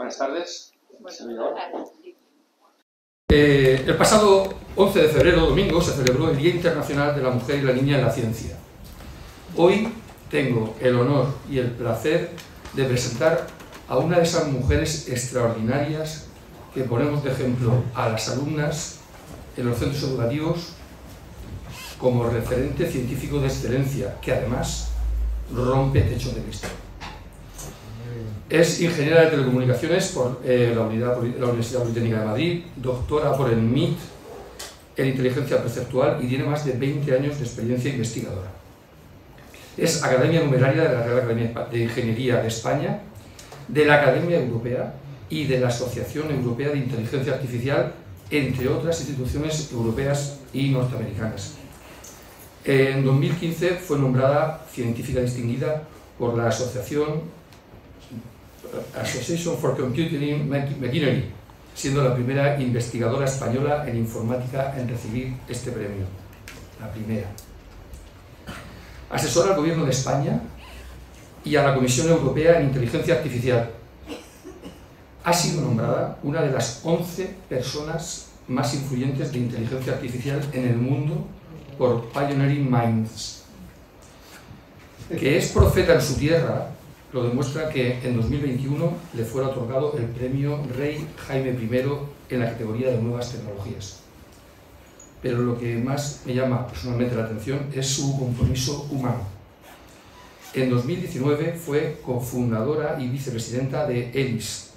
Buenas tardes. Eh, el pasado 11 de febrero, domingo, se celebró el Día Internacional de la Mujer y la Niña en la Ciencia. Hoy tengo el honor y el placer de presentar a una de esas mujeres extraordinarias que ponemos de ejemplo a las alumnas en los centros educativos como referente científico de excelencia, que además rompe techo de cristal. Es ingeniera de telecomunicaciones por eh, la, la Universidad Politécnica de Madrid, doctora por el MIT en inteligencia perceptual y tiene más de 20 años de experiencia investigadora. Es academia numeraria de la Real Academia de Ingeniería de España, de la Academia Europea y de la Asociación Europea de Inteligencia Artificial, entre otras instituciones europeas y norteamericanas. En 2015 fue nombrada científica distinguida por la Asociación Association for Computing Machinery, siendo la primera investigadora española en informática en recibir este premio. La primera. Asesora al Gobierno de España y a la Comisión Europea en Inteligencia Artificial. Ha sido nombrada una de las 11 personas más influyentes de inteligencia artificial en el mundo por Pioneering Minds, que es profeta en su tierra lo demuestra que en 2021 le fuera otorgado el premio Rey Jaime I en la categoría de nuevas tecnologías. Pero lo que más me llama personalmente la atención es su compromiso humano. En 2019 fue cofundadora y vicepresidenta de ELIS,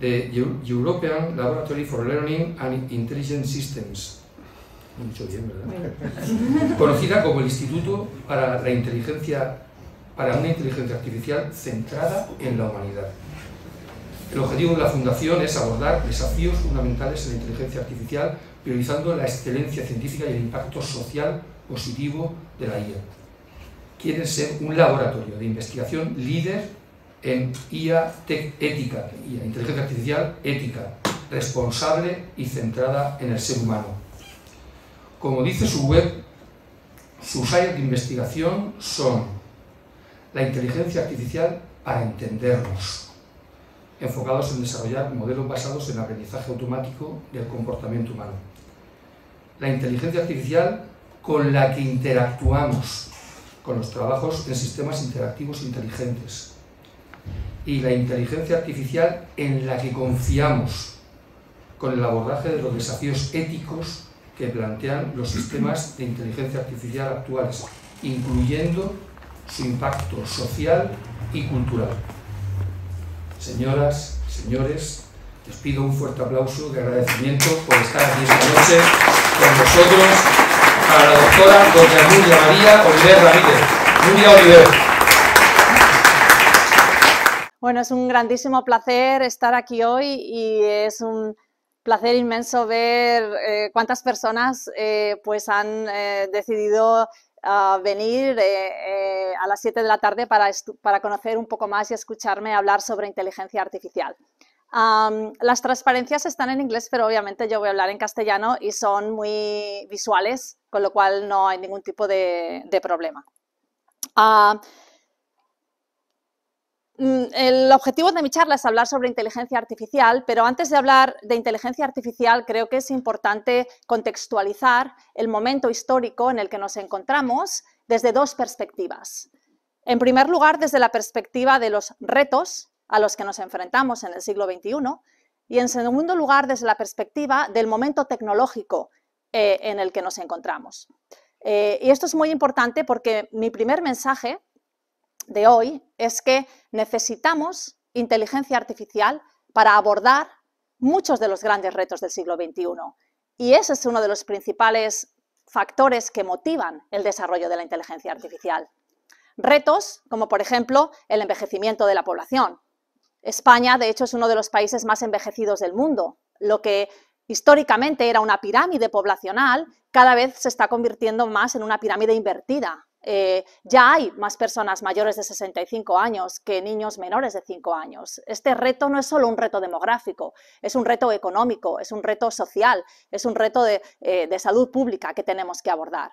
de European Laboratory for Learning and Intelligent Systems, Conocida como el Instituto para la Inteligencia para una inteligencia artificial centrada en la humanidad. El objetivo de la Fundación es abordar desafíos fundamentales en la inteligencia artificial, priorizando la excelencia científica y el impacto social positivo de la IA. Quieren ser un laboratorio de investigación líder en IA ética, IA, inteligencia artificial ética, responsable y centrada en el ser humano. Como dice su web, sus áreas de investigación son la inteligencia artificial para entendernos, enfocados en desarrollar modelos basados en aprendizaje automático del comportamiento humano. La inteligencia artificial con la que interactuamos, con los trabajos en sistemas interactivos inteligentes. Y la inteligencia artificial en la que confiamos, con el abordaje de los desafíos éticos que plantean los sistemas de inteligencia artificial actuales, incluyendo su impacto social y cultural. Señoras, señores, les pido un fuerte aplauso de agradecimiento por estar aquí esta noche con nosotros a la doctora doña María Oliver Ramírez. Nuria Oliver. Bueno, es un grandísimo placer estar aquí hoy y es un placer inmenso ver eh, cuántas personas eh, pues han eh, decidido venir eh, eh, a las 7 de la tarde para, para conocer un poco más y escucharme hablar sobre inteligencia artificial. las transparencias están en inglés, pero obviamente yo voy a hablar en castellano y son muy visuales, con lo cual no hay ningún tipo de, problema. Ah, Mm, el objetivo de mi charla es hablar sobre inteligencia artificial, pero antes de hablar de inteligencia artificial creo que es importante contextualizar el momento histórico en el que nos encontramos desde dos perspectivas. En primer lugar, desde la perspectiva de los retos a los que nos enfrentamos en el siglo XXI y en segundo lugar, desde la perspectiva del momento tecnológico eh, en el que nos encontramos. Eh, y esto es muy importante porque mi primer mensaje de hoy es que necesitamos inteligencia artificial para abordar muchos de los grandes retos del siglo XXI. Y ese es uno de los principales factores que motivan el desarrollo de la inteligencia artificial. Retos como, por ejemplo, el envejecimiento de la población. España, de hecho, es uno de los países más envejecidos del mundo. Lo que históricamente era una pirámide poblacional, cada vez se está convirtiendo más en una pirámide invertida, eh, ya hay más personas mayores de 65 años que niños menores de 5 años. Este reto no es solo un reto demográfico, es un reto económico, es un reto social, es un reto eh, de, salud pública que tenemos que abordar.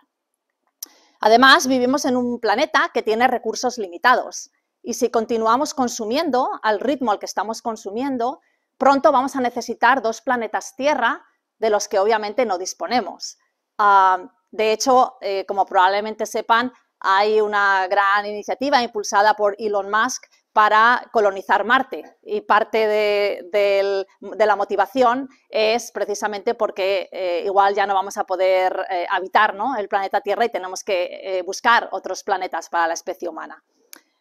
Además, vivimos en un planeta que tiene recursos limitados y si continuamos consumiendo al ritmo al que estamos consumiendo, pronto vamos a necesitar dos planetas Tierra de los que obviamente no disponemos. Ah, de hecho, eh, como probablemente sepan, hay una gran iniciativa impulsada por Elon Musk para colonizar Marte. Y parte de, la motivación es precisamente porque eh, igual ya no vamos a poder eh, habitar el planeta Tierra y tenemos que buscar otros planetas para la especie humana.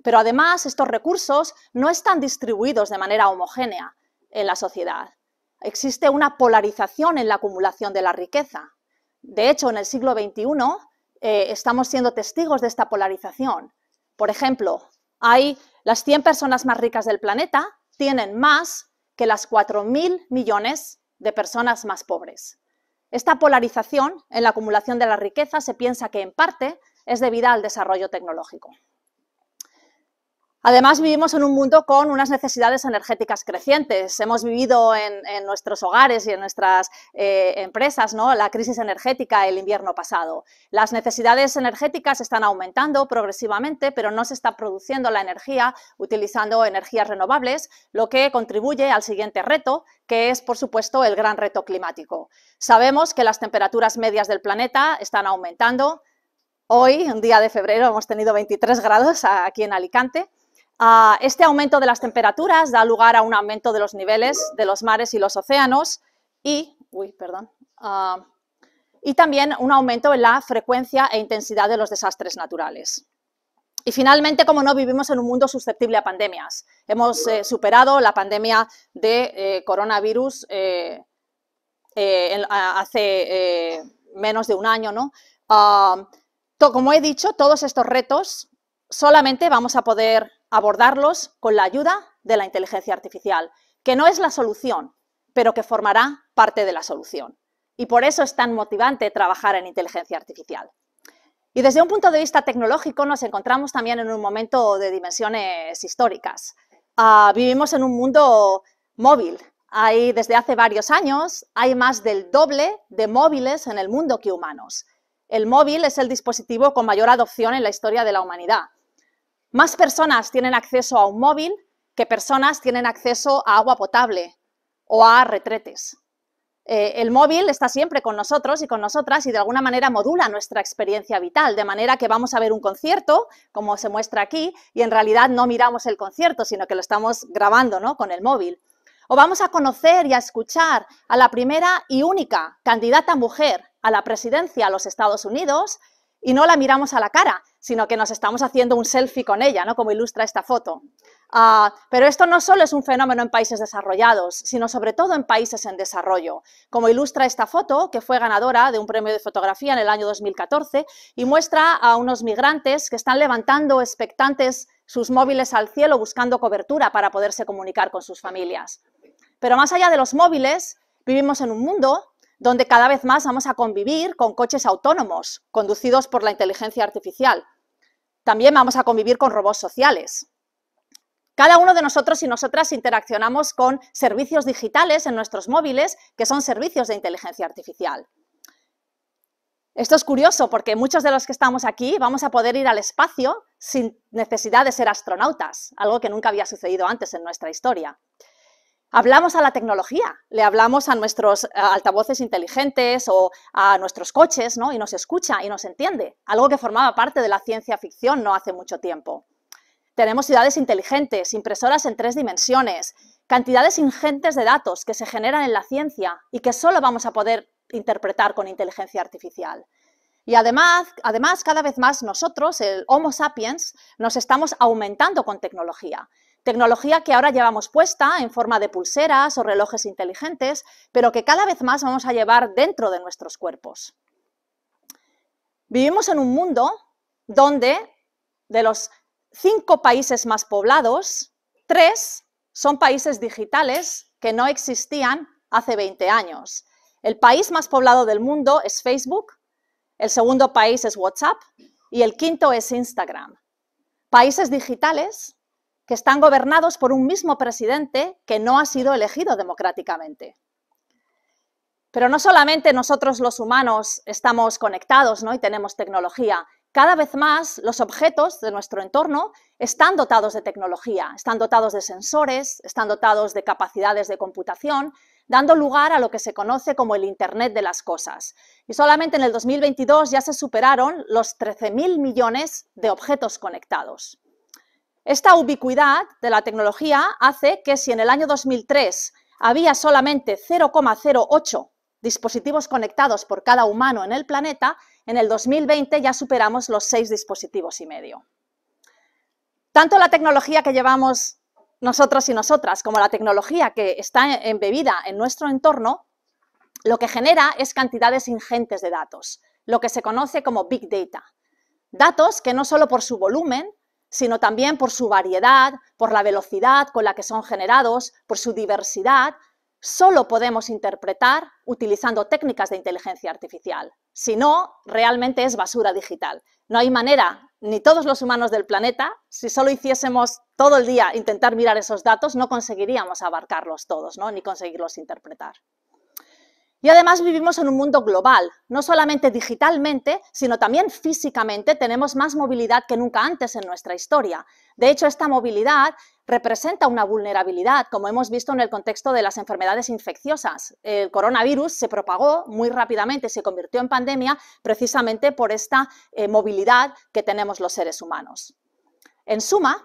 Pero además estos recursos no están distribuidos de manera homogénea en la sociedad. Existe una polarización en la acumulación de la riqueza. De hecho, en el siglo XXI eh, estamos siendo testigos de esta polarización. Por ejemplo, hay las 100 personas más ricas del planeta tienen más que las 4.000 millones de personas más pobres. Esta polarización en la acumulación de la riqueza se piensa que en parte es debida al desarrollo tecnológico. Además, vivimos en un mundo con unas necesidades energéticas crecientes. Hemos vivido en, nuestros hogares y en nuestras eh, empresas la crisis energética el invierno pasado. Las necesidades energéticas están aumentando progresivamente, pero no se está produciendo la energía utilizando energías renovables, lo que contribuye al siguiente reto, que es, por supuesto, el gran reto climático. Sabemos que las temperaturas medias del planeta están aumentando. Hoy, un día de febrero, hemos tenido 23 grados aquí en Alicante. Ah, este aumento de las temperaturas da lugar a un aumento de los niveles de los mares y los océanos y, perdón, ah, y también un aumento en la frecuencia e intensidad de los desastres naturales. Y finalmente, como no, vivimos en un mundo susceptible a pandemias. Hemos eh, superado la pandemia de eh, coronavirus eh, hace menos de un año, ah, como he dicho, todos estos retos solamente vamos a poder abordarlos con la ayuda de la inteligencia artificial, que no es la solución, pero que formará parte de la solución. Y por eso es tan motivante trabajar en inteligencia artificial. Y desde un punto de vista tecnológico nos encontramos también en un momento de dimensiones históricas. Ah, vivimos en un mundo móvil. desde hace varios años hay más del doble de móviles en el mundo que humanos. El móvil es el dispositivo con mayor adopción en la historia de la humanidad más personas tienen acceso a un móvil que personas tienen acceso a agua potable o a retretes. Eh, el móvil está siempre con nosotros y con nosotras y de alguna manera modula nuestra experiencia vital, de manera que vamos a ver un concierto, como se muestra aquí, y en realidad no miramos el concierto, sino que lo estamos grabando con el móvil. O vamos a conocer y a escuchar a la primera y única candidata mujer a la presidencia de los Estados Unidos y no la miramos a la cara, sino que nos estamos haciendo un selfie con ella, ¿no? como ilustra esta foto. Ah, pero esto no solo es un fenómeno en países desarrollados, sino sobre todo en países en desarrollo, como ilustra esta foto, que fue ganadora de un premio de fotografía en el año 2014 y muestra a unos migrantes que están levantando expectantes sus móviles al cielo buscando cobertura para poderse comunicar con sus familias. Pero más allá de los móviles, vivimos en un mundo donde cada vez más vamos a convivir con coches autónomos conducidos por la inteligencia artificial. También vamos a convivir con robots sociales. Cada uno de nosotros y nosotras interaccionamos con servicios digitales en nuestros móviles, que son servicios de inteligencia artificial. Esto es curioso porque muchos de los que estamos aquí vamos a poder ir al espacio sin necesidad de ser astronautas, algo que nunca había sucedido antes en nuestra historia hablamos a la tecnología, le hablamos a nuestros eh, altavoces inteligentes o a nuestros coches, ¿no? Y nos escucha y nos entiende, algo que formaba parte de la ciencia ficción no hace mucho tiempo. Tenemos ciudades inteligentes, impresoras en tres dimensiones, cantidades ingentes de datos que se generan en la ciencia y que solo vamos a poder interpretar con inteligencia artificial. Y además, además, cada vez más nosotros, el Homo sapiens, nos estamos aumentando con tecnología. Tecnología que ahora llevamos puesta en forma de pulseras o relojes inteligentes, pero que cada vez más vamos a llevar dentro de nuestros cuerpos. Vivimos en un mundo donde de los cinco países más poblados, tres son países digitales que no existían hace 20 años. El país más poblado del mundo es Facebook, el segundo país es WhatsApp y el quinto es Instagram. Países digitales que están gobernados por un mismo presidente que no ha sido elegido democráticamente. Pero no solamente nosotros los humanos estamos conectados ¿no? y tenemos tecnología, cada vez más los objetos de nuestro entorno están dotados de tecnología, están dotados de sensores, están dotados de capacidades de computación, dando lugar a lo que se conoce como el Internet de las Cosas. Y solamente en el 2022 ya se superaron los 13.000 millones de objetos conectados. Esta ubicuidad de la tecnología hace que si en el año 2003 había solamente 0,08 dispositivos conectados por cada humano en el planeta, en el 2020 ya superamos los 6 dispositivos y medio. Tanto la tecnología que llevamos nosotros y nosotras como la tecnología que está embebida en nuestro entorno, lo que genera es cantidades ingentes de datos, lo que se conoce como Big Data. Datos que no solo por su volumen, sino también por su variedad, por la velocidad con la que son generados, por su diversidad, solo podemos interpretar utilizando técnicas de inteligencia artificial. Si no, realmente es basura digital. No hay manera, ni todos los humanos del planeta, si solo hiciésemos todo el día intentar mirar esos datos, no conseguiríamos abarcarlos todos, ni conseguirlos interpretar. Y además vivimos en un mundo global, no solamente digitalmente, sino también físicamente tenemos más movilidad que nunca antes en nuestra historia. De hecho, esta movilidad representa una vulnerabilidad, como hemos visto en el contexto de las enfermedades infecciosas. El coronavirus se propagó muy rápidamente, se convirtió en pandemia precisamente por esta eh, movilidad que tenemos los seres humanos. En suma,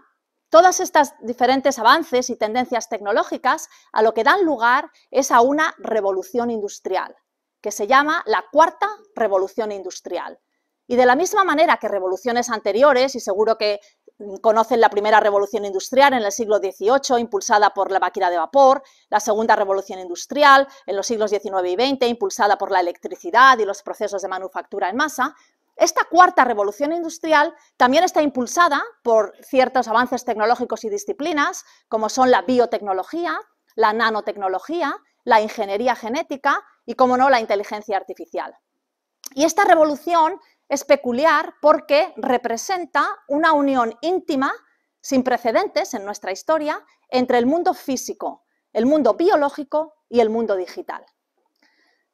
Todas estas diferentes avances y tendencias tecnológicas a lo que dan lugar es a una revolución industrial, que se llama la cuarta revolución industrial. Y de la misma manera que revoluciones anteriores, y seguro que mm, conocen la primera revolución industrial en el siglo XVIII, impulsada por la máquina de vapor, la segunda revolución industrial en los siglos XIX y XX, impulsada por la electricidad y los procesos de manufactura en masa, esta cuarta revolución industrial también está impulsada por ciertos avances tecnológicos y disciplinas, como son la biotecnología, la nanotecnología, la ingeniería genética y, como no, la inteligencia artificial. Y esta revolución es peculiar porque representa una unión íntima, sin precedentes en nuestra historia, entre el mundo físico, el mundo biológico y el mundo digital.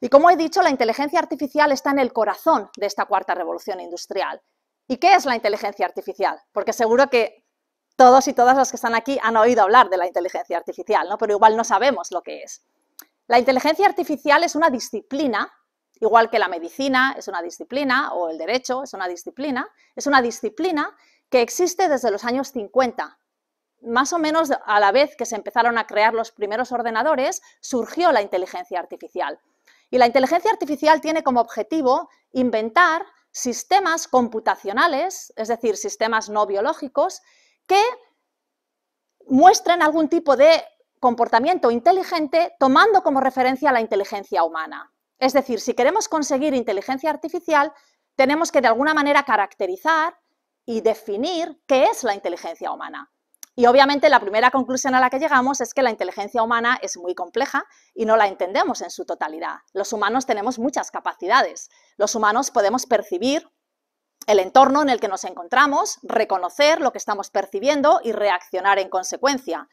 Y como he dicho, la inteligencia artificial está en el corazón de esta cuarta revolución industrial. ¿Y qué es la inteligencia artificial? Porque seguro que todos y todas los que están aquí han oído hablar de la inteligencia artificial, pero igual no sabemos lo que es. La inteligencia artificial es una disciplina, igual que la medicina es una disciplina, o el derecho es una disciplina, es una disciplina que existe desde los años 50. Más o menos a la vez que se empezaron a crear los primeros ordenadores, surgió la inteligencia artificial. Y la inteligencia artificial tiene como objetivo inventar sistemas computacionales, es decir, sistemas no biológicos, que muestren algún tipo de comportamiento inteligente tomando como referencia la inteligencia humana. Es decir, si queremos conseguir inteligencia artificial, tenemos que de alguna manera caracterizar y definir qué es la inteligencia humana. Y obviamente la primera conclusión a la que llegamos es que la inteligencia humana es muy compleja y no la entendemos en su totalidad. Los humanos tenemos muchas capacidades. Los humanos podemos percibir el entorno en el que nos encontramos, reconocer lo que estamos percibiendo y reaccionar en consecuencia.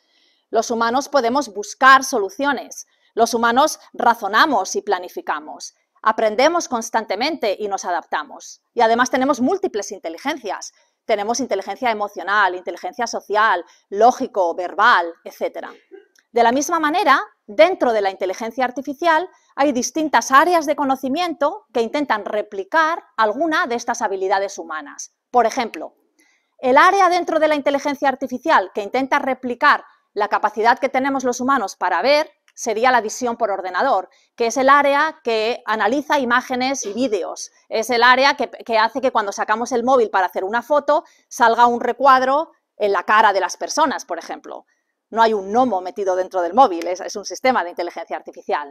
Los humanos podemos buscar soluciones. Los humanos razonamos y planificamos. Aprendemos constantemente y nos adaptamos. Y además tenemos múltiples inteligencias tenemos inteligencia emocional, inteligencia social, lógico, verbal, etc. De la misma manera, dentro de la inteligencia artificial hay distintas áreas de conocimiento que intentan replicar alguna de estas habilidades humanas. Por ejemplo, el área dentro de la inteligencia artificial que intenta replicar la capacidad que tenemos los humanos para ver sería la visión por ordenador, que es el área que analiza imágenes y vídeos. Es el área que, hace que cuando sacamos el móvil para hacer una foto salga un recuadro en la cara de las personas, por ejemplo. No hay un gnomo metido dentro del móvil, es, un sistema de inteligencia artificial.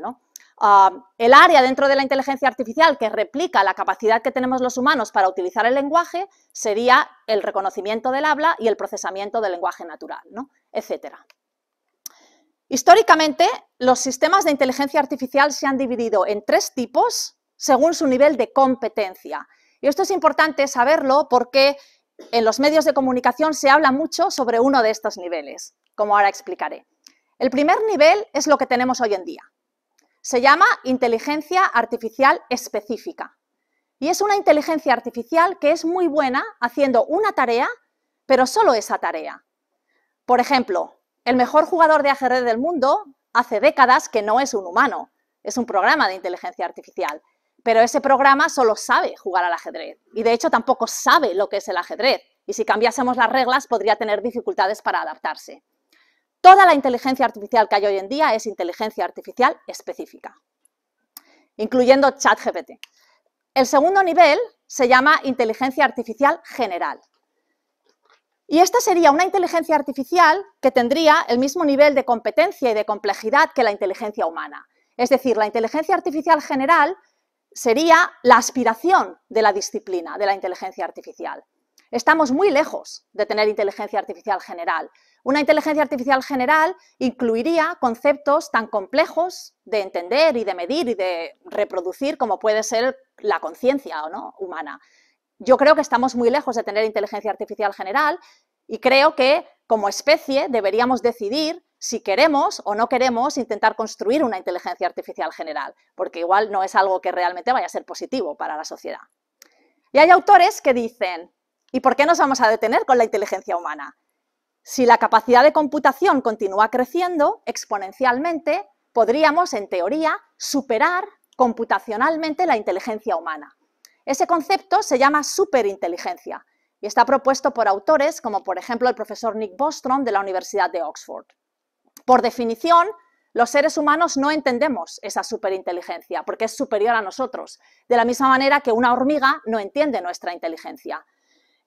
Ah, el área dentro de la inteligencia artificial que replica la capacidad que tenemos los humanos para utilizar el lenguaje sería el reconocimiento del habla y el procesamiento del lenguaje natural, ¿no? etcétera. Históricamente, los sistemas de inteligencia artificial se han dividido en tres tipos según su nivel de competencia. Y esto es importante saberlo porque en los medios de comunicación se habla mucho sobre uno de estos niveles, como ahora explicaré. El primer nivel es lo que tenemos hoy en día. Se llama inteligencia artificial específica. Y es una inteligencia artificial que es muy buena haciendo una tarea, pero solo esa tarea. Por ejemplo, el mejor jugador de ajedrez del mundo hace décadas que no es un humano, es un programa de inteligencia artificial. Pero ese programa solo sabe jugar al ajedrez y de hecho tampoco sabe lo que es el ajedrez. Y si cambiásemos las reglas podría tener dificultades para adaptarse. Toda la inteligencia artificial que hay hoy en día es inteligencia artificial específica, incluyendo ChatGPT. El segundo nivel se llama inteligencia artificial general. Y esta sería una inteligencia artificial que tendría el mismo nivel de competencia y de complejidad que la inteligencia humana. Es decir, la inteligencia artificial general sería la aspiración de la disciplina de la inteligencia artificial. Estamos muy lejos de tener inteligencia artificial general. Una inteligencia artificial general incluiría conceptos tan complejos de entender y de medir y de reproducir como puede ser la conciencia ¿no? humana yo creo que estamos muy lejos de tener inteligencia artificial general y creo que como especie deberíamos decidir si queremos o no queremos intentar construir una inteligencia artificial general, porque igual no es algo que realmente vaya a ser positivo para la sociedad. Y hay autores que dicen, ¿y por qué nos vamos a detener con la inteligencia humana? Si la capacidad de computación continúa creciendo exponencialmente, podríamos, en teoría, superar computacionalmente la inteligencia humana. Ese concepto se llama superinteligencia y está propuesto por autores como por ejemplo el profesor Nick Bostrom de la Universidad de Oxford. Por definición, los seres humanos no entendemos esa superinteligencia porque es superior a nosotros, de la misma manera que una hormiga no entiende nuestra inteligencia.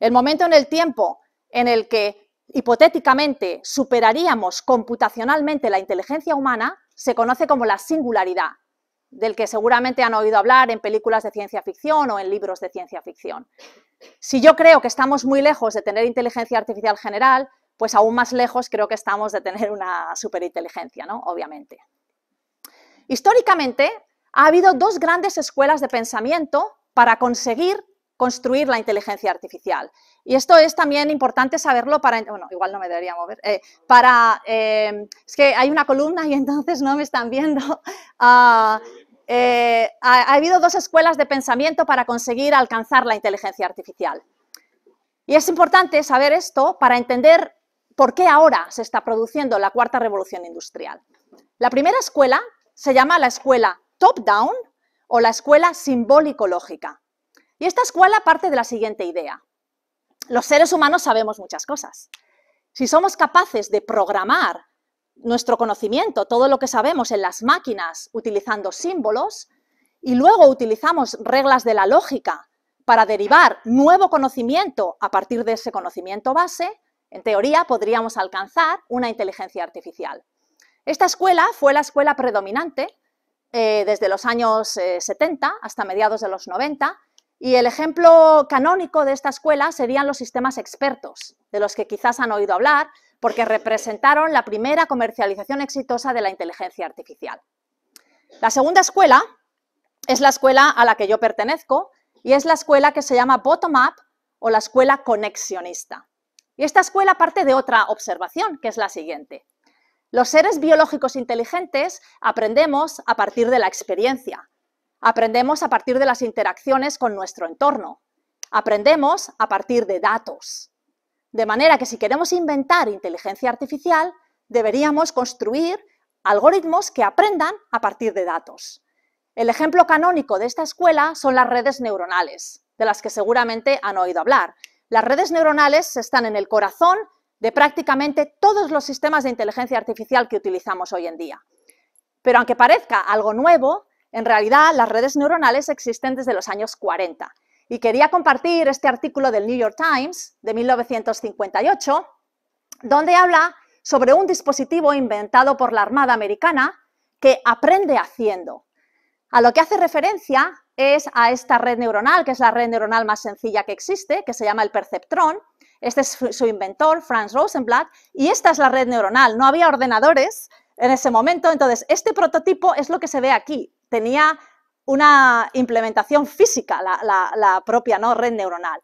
El momento en el tiempo en el que hipotéticamente superaríamos computacionalmente la inteligencia humana se conoce como la singularidad del que seguramente han oído hablar en películas de ciencia ficción o en libros de ciencia ficción. Si yo creo que estamos muy lejos de tener inteligencia artificial general, pues aún más lejos creo que estamos de tener una superinteligencia, ¿no? Obviamente. Históricamente ha habido dos grandes escuelas de pensamiento para conseguir construir la inteligencia artificial. Y esto es también importante saberlo para, bueno, igual no me debería mover, eh, para, eh, es que hay una columna y entonces no me están viendo, ah, eh, ha, ha habido dos escuelas de pensamiento para conseguir alcanzar la inteligencia artificial. Y es importante saber esto para entender por qué ahora se está produciendo la cuarta revolución industrial. La primera escuela se llama la escuela top-down o la escuela simbólico-lógica. Y esta escuela parte de la siguiente idea. Los seres humanos sabemos muchas cosas. Si somos capaces de programar nuestro conocimiento, todo lo que sabemos en las máquinas utilizando símbolos y luego utilizamos reglas de la lógica para derivar nuevo conocimiento a partir de ese conocimiento base, en teoría podríamos alcanzar una inteligencia artificial. Esta escuela fue la escuela predominante eh, desde los años 70 eh, hasta mediados de los 90 y el ejemplo canónico de esta escuela serían los sistemas expertos, de los que quizás han oído hablar, porque representaron la primera comercialización exitosa de la inteligencia artificial. La segunda escuela es la escuela a la que yo pertenezco y es la escuela que se llama Bottom-up o la escuela conexionista. Y esta escuela parte de otra observación, que es la siguiente. Los seres biológicos inteligentes aprendemos a partir de la experiencia, aprendemos a partir de las interacciones con nuestro entorno, aprendemos a partir de datos. De manera que si queremos inventar inteligencia artificial, deberíamos construir algoritmos que aprendan a partir de datos. El ejemplo canónico de esta escuela son las redes neuronales, de las que seguramente han oído hablar. Las redes neuronales están en el corazón de prácticamente todos los sistemas de inteligencia artificial que utilizamos hoy en día. Pero aunque parezca algo nuevo, en realidad las redes neuronales existen desde los años 40 y quería compartir este artículo del New York Times de 1958, donde habla sobre un dispositivo inventado por la Armada Americana que aprende haciendo. A lo que hace referencia es a esta red neuronal, que es la red neuronal más sencilla que existe, que se llama el perceptrón. Este es su inventor, Franz Rosenblatt, y esta es la red neuronal. No había ordenadores en ese momento, entonces este prototipo es lo que se ve aquí. Tenía una implementación física, la, propia red neuronal.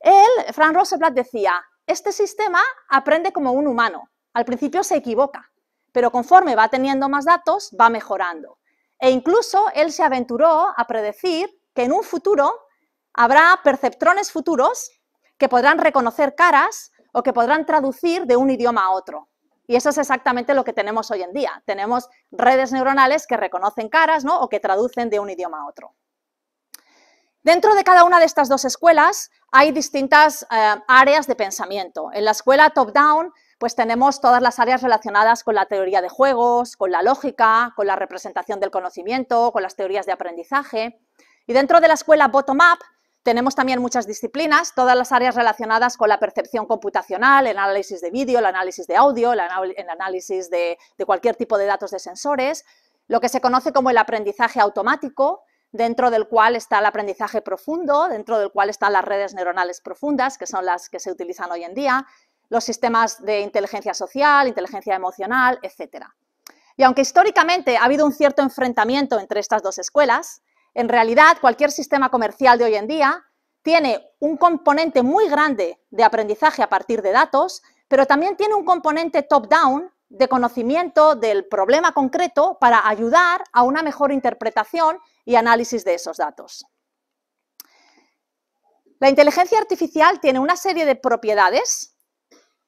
Él, Frank Rosenblatt, decía, este sistema aprende como un humano. Al principio se equivoca, pero conforme va teniendo más datos, va mejorando. E incluso él se aventuró a predecir que en un futuro habrá perceptrones futuros que podrán reconocer caras o que podrán traducir de un idioma a otro. Y eso es exactamente lo que tenemos hoy en día. Tenemos redes neuronales que reconocen caras ¿no? o que traducen de un idioma a otro. Dentro de cada una de estas dos escuelas hay distintas eh, áreas de pensamiento. En la escuela top-down pues tenemos todas las áreas relacionadas con la teoría de juegos, con la lógica, con la representación del conocimiento, con las teorías de aprendizaje. Y dentro de la escuela bottom-up tenemos también muchas disciplinas, todas las áreas relacionadas con la percepción computacional, el análisis de vídeo, el análisis de audio, el, análisis de, cualquier tipo de datos de sensores, lo que se conoce como el aprendizaje automático, dentro del cual está el aprendizaje profundo, dentro del cual están las redes neuronales profundas, que son las que se utilizan hoy en día, los sistemas de inteligencia social, inteligencia emocional, etc. Y aunque históricamente ha habido un cierto enfrentamiento entre estas dos escuelas, en realidad, cualquier sistema comercial de hoy en día tiene un componente muy grande de aprendizaje a partir de datos, pero también tiene un componente top-down de conocimiento del problema concreto para ayudar a una mejor interpretación y análisis de esos datos. La inteligencia artificial tiene una serie de propiedades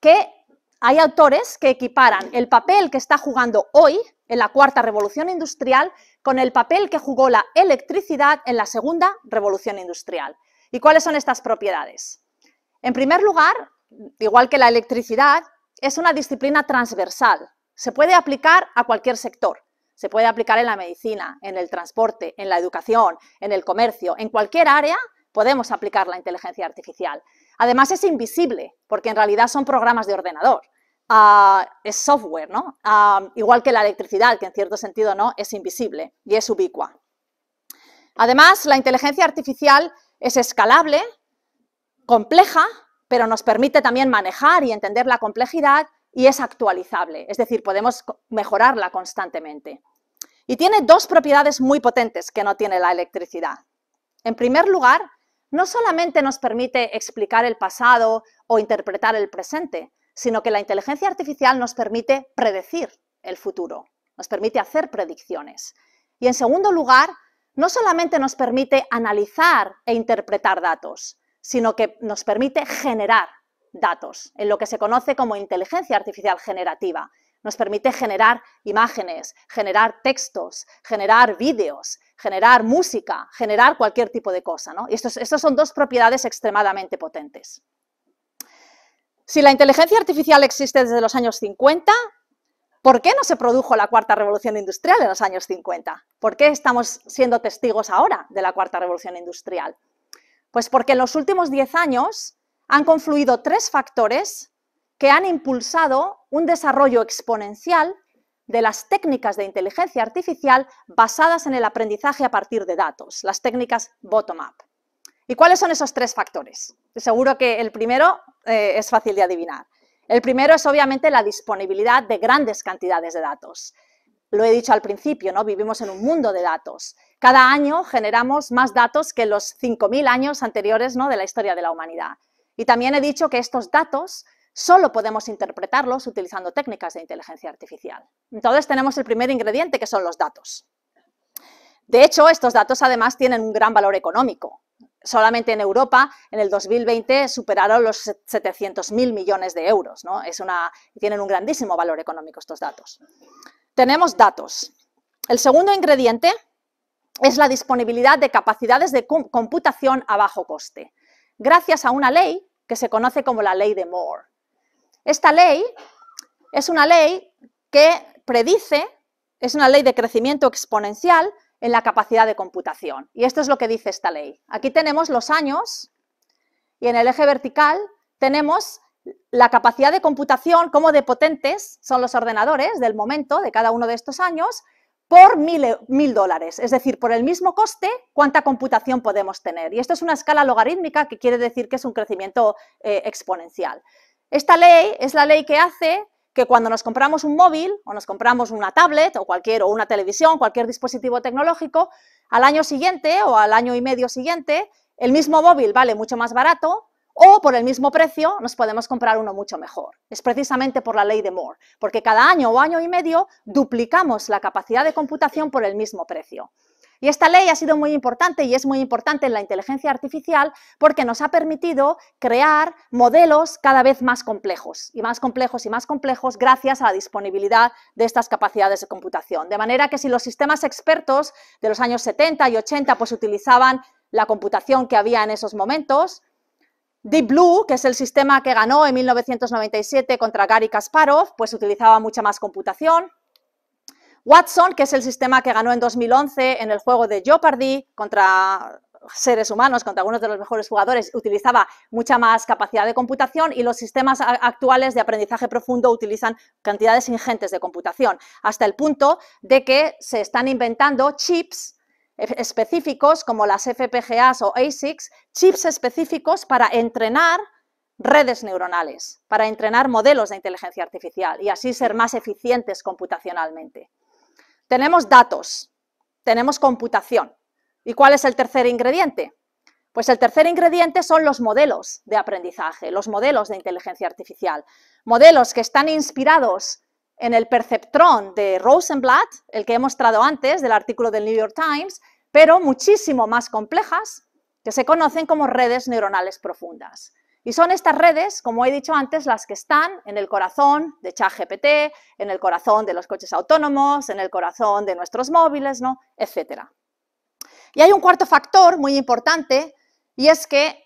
que hay autores que equiparan el papel que está jugando hoy en la cuarta revolución industrial con el papel que jugó la electricidad en la segunda revolución industrial. ¿Y cuáles son estas propiedades? En primer lugar, igual que la electricidad, es una disciplina transversal. Se puede aplicar a cualquier sector. Se puede aplicar en la medicina, en el transporte, en la educación, en el comercio, en cualquier área podemos aplicar la inteligencia artificial. Además es invisible, porque en realidad son programas de ordenador es software, ¿no? igual que la electricidad, que en cierto sentido no es invisible y es ubicua. Además, la inteligencia artificial es escalable, compleja, pero nos permite también manejar y entender la complejidad y es actualizable, es decir, podemos mejorarla constantemente. Y tiene dos propiedades muy potentes que no tiene la electricidad. En primer lugar, no solamente nos permite explicar el pasado o interpretar el presente, sino que la inteligencia artificial nos permite predecir el futuro, nos permite hacer predicciones. Y en segundo lugar, no solamente nos permite analizar e interpretar datos, sino que nos permite generar datos, en lo que se conoce como inteligencia artificial generativa. Nos permite generar imágenes, generar textos, generar vídeos, generar música, generar cualquier tipo de cosa. ¿no? Y estas son dos propiedades extremadamente potentes. Si la inteligencia artificial existe desde los años 50, ¿por qué no se produjo la cuarta revolución industrial en los años 50? ¿Por qué estamos siendo testigos ahora de la cuarta revolución industrial? Pues porque en los últimos 10 años han confluido tres factores que han impulsado un desarrollo exponencial de las técnicas de inteligencia artificial basadas en el aprendizaje a partir de datos, las técnicas bottom-up. ¿Y cuáles son esos tres factores? Seguro que el primero eh, es fácil de adivinar. El primero es obviamente la disponibilidad de grandes cantidades de datos. Lo he dicho al principio, ¿no? Vivimos en un mundo de datos. Cada año generamos más datos que los 5.000 años anteriores ¿no? de la historia de la humanidad. Y también he dicho que estos datos solo podemos interpretarlos utilizando técnicas de inteligencia artificial. Entonces tenemos el primer ingrediente que son los datos. De hecho, estos datos además tienen un gran valor económico solamente en Europa en el 2020 superaron los 700.000 millones de euros. tienen un grandísimo valor económico estos datos. Tenemos datos. El segundo ingrediente es la disponibilidad de capacidades de computación a bajo coste, gracias a una ley que se conoce como la ley de Moore. Esta ley es una ley que predice, es una ley de crecimiento exponencial en la capacidad de computación. Y esto es lo que dice esta ley. Aquí tenemos los años y en el eje vertical tenemos la capacidad de computación, cómo de potentes son los ordenadores del momento de cada uno de estos años, por mil, dólares. Es decir, por el mismo coste, cuánta computación podemos tener. Y esto es una escala logarítmica que quiere decir que es un crecimiento eh, exponencial. Esta ley es la ley que hace que cuando nos compramos un móvil o nos compramos una tablet o cualquier o una televisión, cualquier dispositivo tecnológico, al año siguiente o al año y medio siguiente, el mismo móvil vale mucho más barato o por el mismo precio nos podemos comprar uno mucho mejor. Es precisamente por la ley de Moore, porque cada año o año y medio duplicamos la capacidad de computación por el mismo precio. Y esta ley ha sido muy importante y es muy importante en la inteligencia artificial porque nos ha permitido crear modelos cada vez más complejos y más complejos y más complejos gracias a la disponibilidad de estas capacidades de computación. De manera que si los sistemas expertos de los años 70 y 80 pues utilizaban la computación que había en esos momentos, Deep Blue, que es el sistema que ganó en 1997 contra Gary Kasparov, pues utilizaba mucha más computación. Watson, que es el sistema que ganó en 2011 en el juego de Jeopardy contra seres humanos, contra algunos de los mejores jugadores, utilizaba mucha más capacidad de computación y los sistemas actuales de aprendizaje profundo utilizan cantidades ingentes de computación, hasta el punto de que se están inventando chips e-, específicos como las FPGAs o ASICs, chips específicos para entrenar redes neuronales, para entrenar modelos de inteligencia artificial y así ser más eficientes computacionalmente. Tenemos datos, tenemos computación. ¿Y cuál es el tercer ingrediente? Pues el tercer ingrediente son los modelos de aprendizaje, los modelos de inteligencia artificial. Modelos que están inspirados en el perceptrón de Rosenblatt, el que he mostrado antes del artículo del New York Times, pero muchísimo más complejas, que se conocen como redes neuronales profundas. Y son estas redes, como he dicho antes, las que están en el corazón de ChatGPT, en el corazón de los coches autónomos, en el corazón de nuestros móviles, ¿no? etcétera. Y hay un cuarto factor muy importante y es que,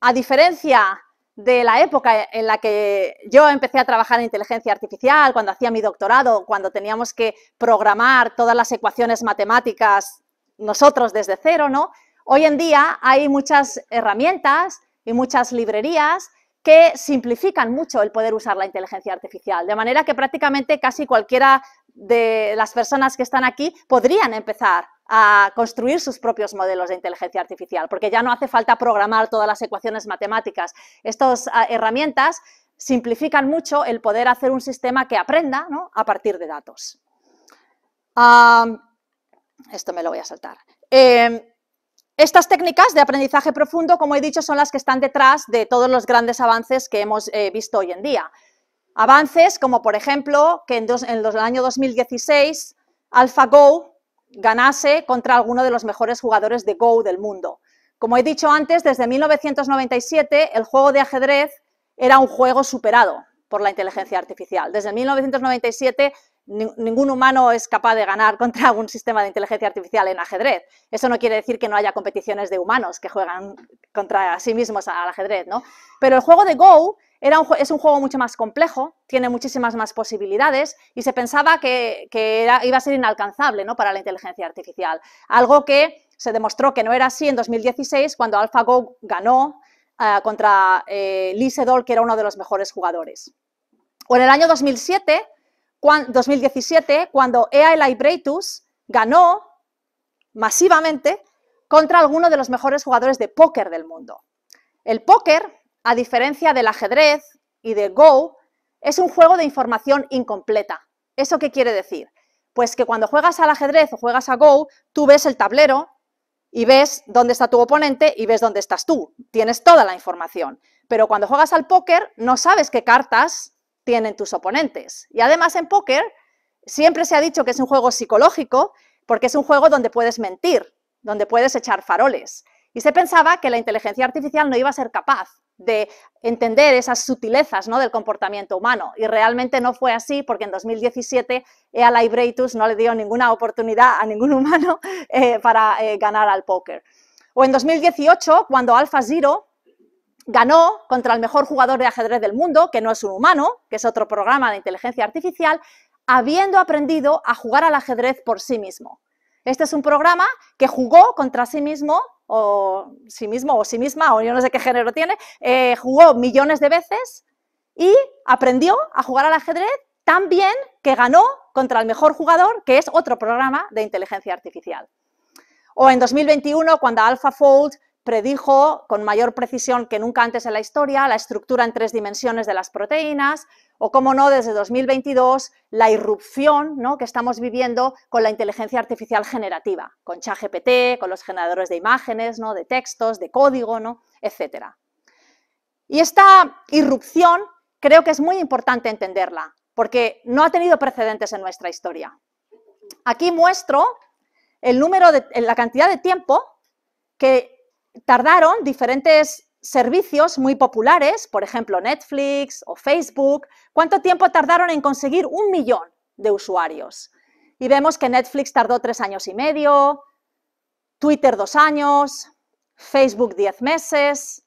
a diferencia de la época en la que yo empecé a trabajar en inteligencia artificial, cuando hacía mi doctorado, cuando teníamos que programar todas las ecuaciones matemáticas nosotros desde cero, ¿no? Hoy en día hay muchas herramientas y muchas librerías que simplifican mucho el poder usar la inteligencia artificial, de manera que prácticamente casi cualquiera de las personas que están aquí podrían empezar a construir sus propios modelos de inteligencia artificial, porque ya no hace falta programar todas las ecuaciones matemáticas. Estas ah, herramientas simplifican mucho el poder hacer un sistema que aprenda ¿no? a partir de datos. esto me lo voy a saltar. Em, estas técnicas de aprendizaje profundo, como he dicho, son las que están detrás de todos los grandes avances que hemos eh, visto hoy en día. Avances como, por ejemplo, que en, el año 2016 AlphaGo ganase contra alguno de los mejores jugadores de Go del mundo. Como he dicho antes, desde 1997 el juego de ajedrez era un juego superado por la inteligencia artificial. Desde 1997 ningún humano es capaz de ganar contra un sistema de inteligencia artificial en ajedrez. Eso no quiere decir que no haya competiciones de humanos que juegan contra sí mismos al ajedrez, ¿no? Pero el juego de Go era es un juego mucho más complejo, tiene muchísimas más posibilidades y se pensaba que, iba a ser inalcanzable ¿no? para la inteligencia artificial. Algo que se demostró que no era así en 2016 cuando AlphaGo ganó eh, contra lise eh, Lee Sedol, que era uno de los mejores jugadores. O en el año 2007, 2017, cuando EA Libratus ganó masivamente contra alguno de los mejores jugadores de póker del mundo. El póker, a diferencia del ajedrez y de Go, es un juego de información incompleta. ¿Eso qué quiere decir? Pues que cuando juegas al ajedrez o juegas a Go, tú ves el tablero y ves dónde está tu oponente y ves dónde estás tú. Tienes toda la información. Pero cuando juegas al póker, no sabes qué cartas tienen tus oponentes. Y además en póker siempre se ha dicho que es un juego psicológico porque es un juego donde puedes mentir, donde puedes echar faroles. Y se pensaba que la inteligencia artificial no iba a ser capaz de entender esas sutilezas ¿no? del comportamiento humano. Y realmente no fue así porque en 2017 EA Libretus no le dio ninguna oportunidad a ningún humano eh, para eh, ganar al póker. O en 2018, cuando AlphaZero ganó contra el mejor jugador de ajedrez del mundo, que no es un humano, que es otro programa de inteligencia artificial, habiendo aprendido a jugar al ajedrez por sí mismo. Este es un programa que jugó contra sí mismo o sí mismo o sí misma, o yo no sé qué género tiene, eh, jugó millones de veces y aprendió a jugar al ajedrez tan bien que ganó contra el mejor jugador, que es otro programa de inteligencia artificial. O en 2021, cuando AlphaFold predijo con mayor precisión que nunca antes en la historia la estructura en tres dimensiones de las proteínas o, como no, desde 2022 la irrupción ¿no? que estamos viviendo con la inteligencia artificial generativa, con ChatGPT, con los generadores de imágenes, ¿no? de textos, de código, ¿no? etc. Y esta irrupción creo que es muy importante entenderla, porque no ha tenido precedentes en nuestra historia. Aquí muestro el número de, la cantidad de tiempo que tardaron diferentes servicios muy populares, por ejemplo Netflix o Facebook, ¿cuánto tiempo tardaron en conseguir un millón de usuarios? Y vemos que Netflix tardó tres años y medio, Twitter dos años, Facebook diez meses,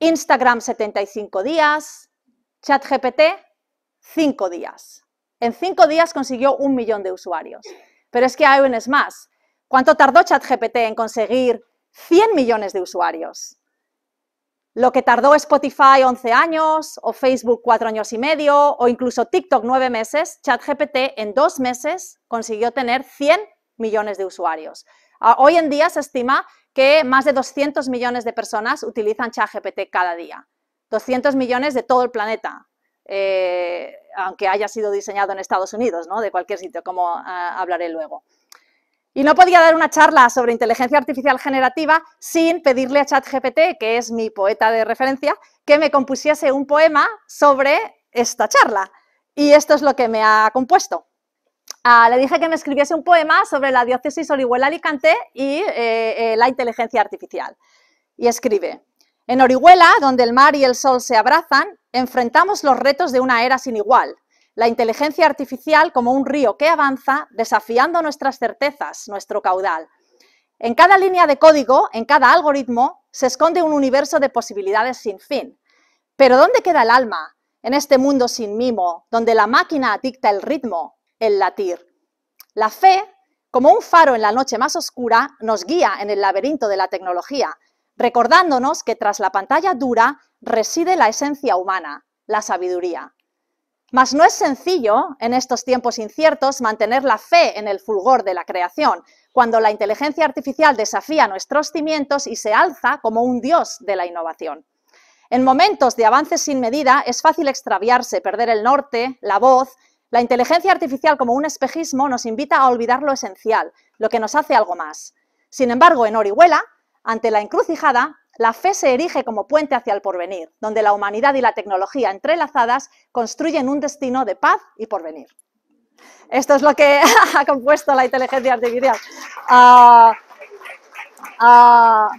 Instagram 75 días, ChatGPT cinco días. En cinco días consiguió un millón de usuarios. Pero es que un es más. ¿Cuánto tardó ChatGPT en conseguir 100 millones de usuarios. Lo que tardó Spotify 11 años, o Facebook 4 años y medio, o incluso TikTok 9 meses, ChatGPT en dos meses consiguió tener 100 millones de usuarios. Hoy en día se estima que más de 200 millones de personas utilizan ChatGPT cada día. 200 millones de todo el planeta, eh, aunque haya sido diseñado en Estados Unidos, ¿no? de cualquier sitio, como ah, hablaré luego. Y no podía dar una charla sobre inteligencia artificial generativa sin pedirle a ChatGPT, que es mi poeta de referencia, que me compusiese un poema sobre esta charla. Y esto es lo que me ha compuesto. Ah, le dije que me escribiese un poema sobre la diócesis Orihuela-Alicante y eh, eh, la inteligencia artificial. Y escribe, en Orihuela, donde el mar y el sol se abrazan, enfrentamos los retos de una era sin igual, la inteligencia artificial como un río que avanza desafiando nuestras certezas, nuestro caudal. En cada línea de código, en cada algoritmo, se esconde un universo de posibilidades sin fin. Pero ¿dónde queda el alma en este mundo sin mimo, donde la máquina dicta el ritmo, el latir? La fe, como un faro en la noche más oscura, nos guía en el laberinto de la tecnología, recordándonos que tras la pantalla dura reside la esencia humana, la sabiduría. Mas no es sencillo, en estos tiempos inciertos, mantener la fe en el fulgor de la creación, cuando la inteligencia artificial desafía nuestros cimientos y se alza como un dios de la innovación. En momentos de avances sin medida es fácil extraviarse, perder el norte, la voz. La inteligencia artificial como un espejismo nos invita a olvidar lo esencial, lo que nos hace algo más. Sin embargo, en Orihuela, ante la encrucijada, la fe se erige como puente hacia el porvenir, donde la humanidad y la tecnología entrelazadas construyen un destino de paz y porvenir. Esto es lo que ha compuesto la inteligencia artificial. Ah, ah,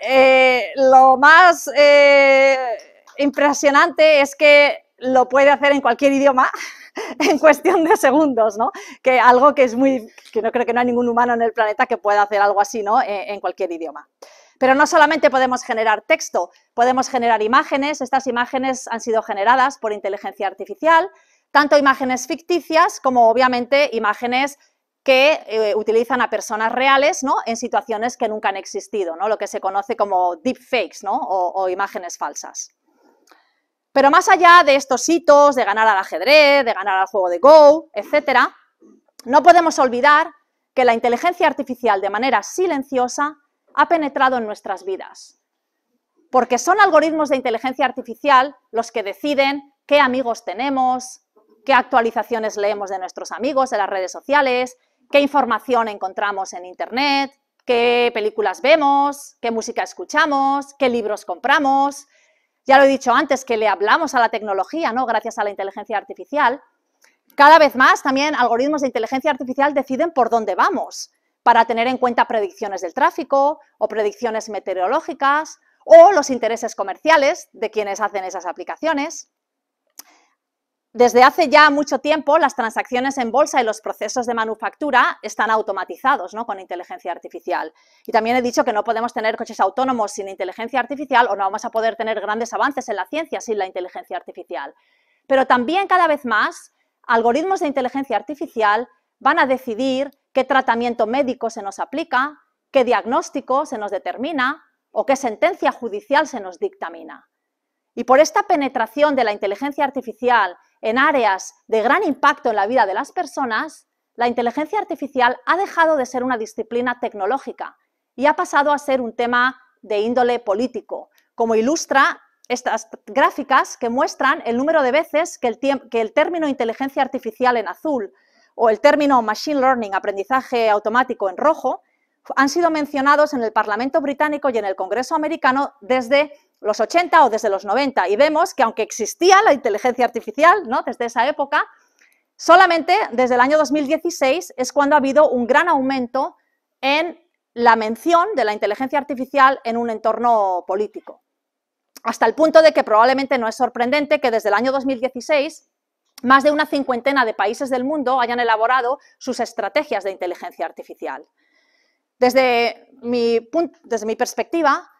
eh, lo más eh, impresionante es que lo puede hacer en cualquier idioma en cuestión de segundos, ¿no? Que algo que es muy, que no creo que no hay ningún humano en el planeta que pueda hacer algo así, ¿no? Eh, en cualquier idioma. Pero no solamente podemos generar texto, podemos generar imágenes. Estas imágenes han sido generadas por inteligencia artificial, tanto imágenes ficticias como obviamente imágenes que eh, utilizan a personas reales ¿no? en situaciones que nunca han existido, ¿no? lo que se conoce como deepfakes o, o imágenes falsas. Pero más allá de estos hitos, de ganar al ajedrez, de ganar al juego de Go, etc., no podemos olvidar que la inteligencia artificial de manera silenciosa ha penetrado en nuestras vidas. Porque son algoritmos de inteligencia artificial los que deciden qué amigos tenemos, qué actualizaciones leemos de nuestros amigos en las redes sociales, qué información encontramos en Internet, qué películas vemos, qué música escuchamos, qué libros compramos. Ya lo he dicho antes, que le hablamos a la tecnología, ¿no? Gracias a la inteligencia artificial. Cada vez más también algoritmos de inteligencia artificial deciden por dónde vamos para tener en cuenta predicciones del tráfico o predicciones meteorológicas o los intereses comerciales de quienes hacen esas aplicaciones. Desde hace ya mucho tiempo, las transacciones en bolsa y los procesos de manufactura están automatizados ¿no? con inteligencia artificial. Y también he dicho que no podemos tener coches autónomos sin inteligencia artificial o no vamos a poder tener grandes avances en la ciencia sin la inteligencia artificial. Pero también cada vez más, algoritmos de inteligencia artificial van a decidir qué tratamiento médico se nos aplica, qué diagnóstico se nos determina o qué sentencia judicial se nos dictamina. Y por esta penetración de la inteligencia artificial en áreas de gran impacto en la vida de las personas, la inteligencia artificial ha dejado de ser una disciplina tecnológica y ha pasado a ser un tema de índole político, como ilustra estas gráficas que muestran el número de veces que el, que término inteligencia artificial en azul o el término Machine Learning, aprendizaje automático en rojo, han sido mencionados en el Parlamento británico y en el Congreso americano desde los 80 o desde los 90. Y vemos que aunque existía la inteligencia artificial ¿no? desde esa época, solamente desde el año 2016 es cuando ha habido un gran aumento en la mención de la inteligencia artificial en un entorno político. Hasta el punto de que probablemente no es sorprendente que desde el año 2016 más de una cincuentena de países del mundo hayan elaborado sus estrategias de inteligencia artificial. Desde mi, perspectiva,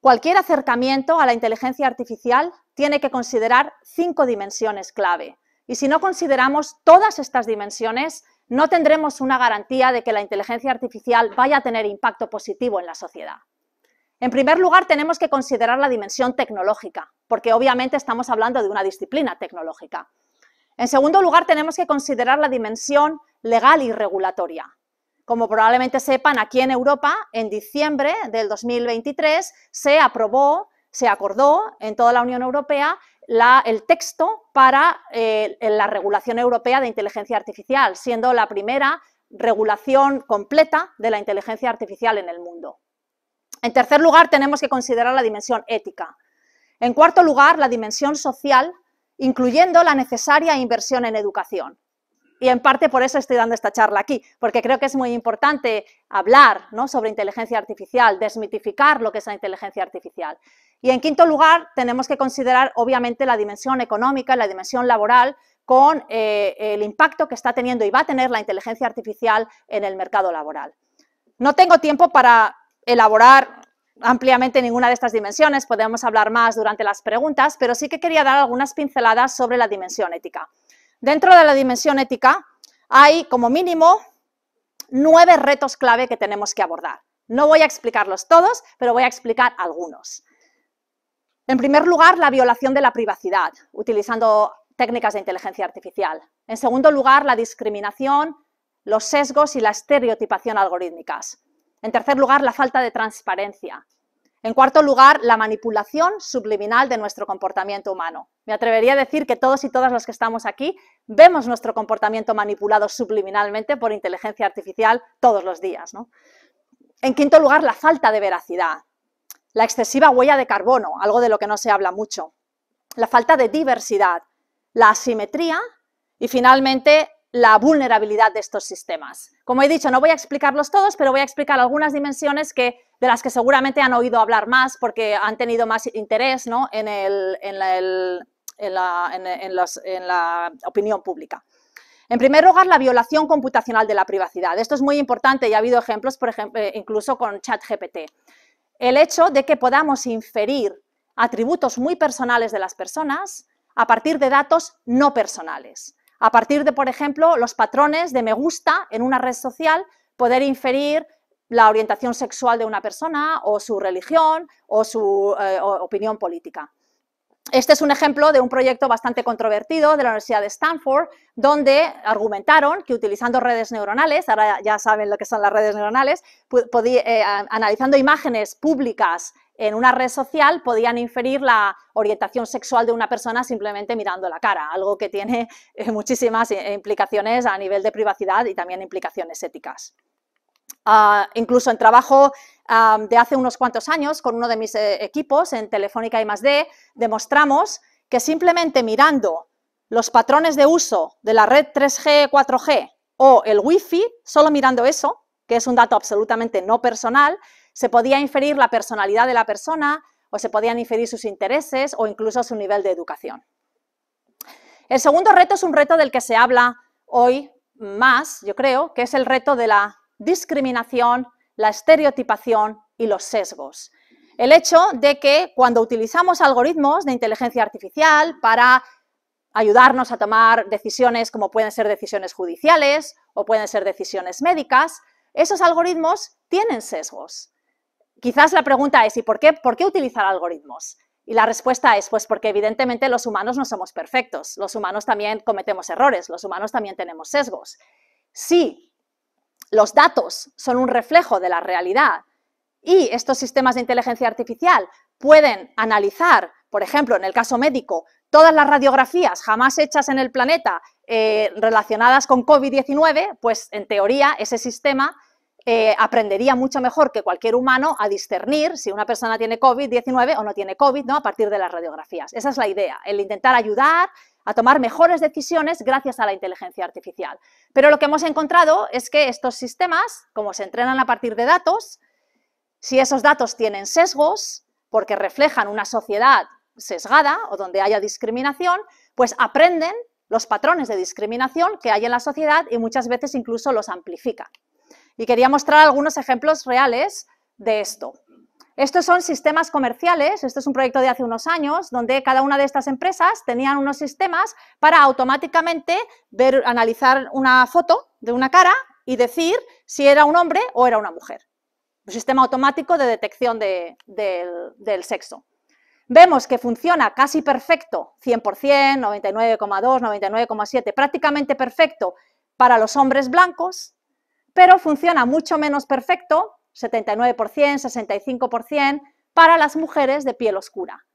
cualquier acercamiento a la inteligencia artificial tiene que considerar cinco dimensiones clave. Y si no consideramos todas estas dimensiones, no tendremos una garantía de que la inteligencia artificial vaya a tener impacto positivo en la sociedad. En primer lugar, tenemos que considerar la dimensión tecnológica, porque obviamente estamos hablando de una disciplina tecnológica. En segundo lugar, tenemos que considerar la dimensión legal y regulatoria. Como probablemente sepan, aquí en Europa, en diciembre del 2023, se aprobó, se acordó en toda la Unión Europea el texto para eh, la regulación europea de inteligencia artificial, siendo la primera regulación completa de la inteligencia artificial en el mundo. En tercer lugar, tenemos que considerar la dimensión ética. En cuarto lugar, la dimensión social incluyendo la necesaria inversión en educación. Y en parte por eso estoy dando esta charla aquí, porque creo que es muy importante hablar ¿no? sobre inteligencia artificial, desmitificar lo que es la inteligencia artificial. Y en quinto lugar, tenemos que considerar obviamente la dimensión económica la dimensión laboral con eh, el impacto que está teniendo y va a tener la inteligencia artificial en el mercado laboral. No tengo tiempo para elaborar ampliamente ninguna de estas dimensiones, podemos hablar más durante las preguntas, pero sí que quería dar algunas pinceladas sobre la dimensión ética. Dentro de la dimensión ética hay como mínimo nueve retos clave que tenemos que abordar. No voy a explicarlos todos, pero voy a explicar algunos. En primer lugar, la violación de la privacidad, utilizando técnicas de inteligencia artificial. En segundo lugar, la discriminación, los sesgos y la estereotipación algorítmicas. En tercer lugar, la falta de transparencia. En cuarto lugar, la manipulación subliminal de nuestro comportamiento humano. Me atrevería a decir que todos y todas los que estamos aquí vemos nuestro comportamiento manipulado subliminalmente por inteligencia artificial todos los días. En quinto lugar, la falta de veracidad. La excesiva huella de carbono, algo de lo que no se habla mucho. La falta de diversidad, la asimetría y finalmente la vulnerabilidad de estos sistemas. Como he dicho, no voy a explicarlos todos, pero voy a explicar algunas dimensiones que, de las que seguramente han oído hablar más porque han tenido más interés en, la, en la opinión pública. En primer lugar, la violación computacional de la privacidad. Esto es muy importante y ha habido ejemplos, por ejemplo, eh, incluso con ChatGPT. El hecho de que podamos inferir atributos muy personales de las personas a partir de datos no personales. A partir de, por ejemplo, los patrones de me gusta en una red social, poder inferir la orientación sexual de una persona o su religión o su eh, opinión política. Este es un ejemplo de un proyecto bastante controvertido de la Universidad de Stanford, donde argumentaron que utilizando redes neuronales, ahora ya saben lo que son las redes neuronales, eh, analizando imágenes públicas en una red social podían inferir la orientación sexual de una persona simplemente mirando la cara, algo que tiene eh, muchísimas eh, implicaciones a nivel de privacidad y también implicaciones éticas. Ah, incluso en trabajo de hace unos cuantos años con uno de mis eh, equipos en Telefónica y demostramos que simplemente mirando los patrones de uso de la red 3G, 4G o el Wi-Fi, solo mirando eso, que es un dato absolutamente no personal, se podía inferir la personalidad de la persona o se podían inferir sus intereses o incluso su nivel de educación. El segundo reto es un reto del que se habla hoy más, yo creo, que es el reto de la discriminación, la estereotipación y los sesgos. El hecho de que cuando utilizamos algoritmos de inteligencia artificial para ayudarnos a tomar decisiones como pueden ser decisiones judiciales o pueden ser decisiones médicas, esos algoritmos tienen sesgos quizás la pregunta es, ¿y por qué, por qué utilizar algoritmos? Y la respuesta es, pues porque evidentemente los humanos no somos perfectos, los humanos también cometemos errores, los humanos también tenemos sesgos. Si los datos son un reflejo de la realidad y estos sistemas de inteligencia artificial pueden analizar, por ejemplo, en el caso médico, todas las radiografías jamás hechas en el planeta eh, relacionadas con COVID-19, pues en teoría ese sistema eh, aprendería mucho mejor que cualquier humano a discernir si una persona tiene COVID-19 o no tiene COVID, ¿no? A partir de las radiografías. Esa es la idea, el intentar ayudar a tomar mejores decisiones gracias a la inteligencia artificial. Pero lo que hemos encontrado es que estos sistemas, como se entrenan a partir de datos, si esos datos tienen sesgos, porque reflejan una sociedad sesgada o donde haya discriminación, pues aprenden los patrones de discriminación que hay en la sociedad y muchas veces incluso los amplifican. Y quería mostrar algunos ejemplos reales de esto. Estos son sistemas comerciales, Este es un proyecto de hace unos años, donde cada una de estas empresas tenían unos sistemas para automáticamente ver, analizar una foto de una cara y decir si era un hombre o era una mujer. Un sistema automático de detección del, del sexo. Vemos que funciona casi perfecto, 100%, 99,2, 99,7, prácticamente perfecto para los hombres blancos, pero funciona mucho menos perfecto, 79%, 65%, para las mujeres de piel oscura.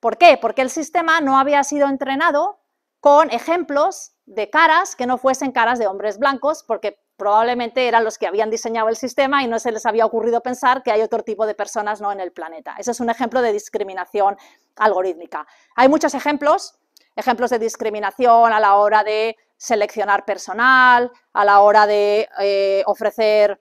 ¿Por qué? Porque el sistema no había sido entrenado con ejemplos de caras que no fuesen caras de hombres blancos, porque probablemente eran los que habían diseñado el sistema y no se les había ocurrido pensar que hay otro tipo de personas no en el planeta. Eso es un ejemplo de discriminación algorítmica. Hay muchos ejemplos, ejemplos de discriminación a la hora de seleccionar personal, a la hora de eh, ofrecer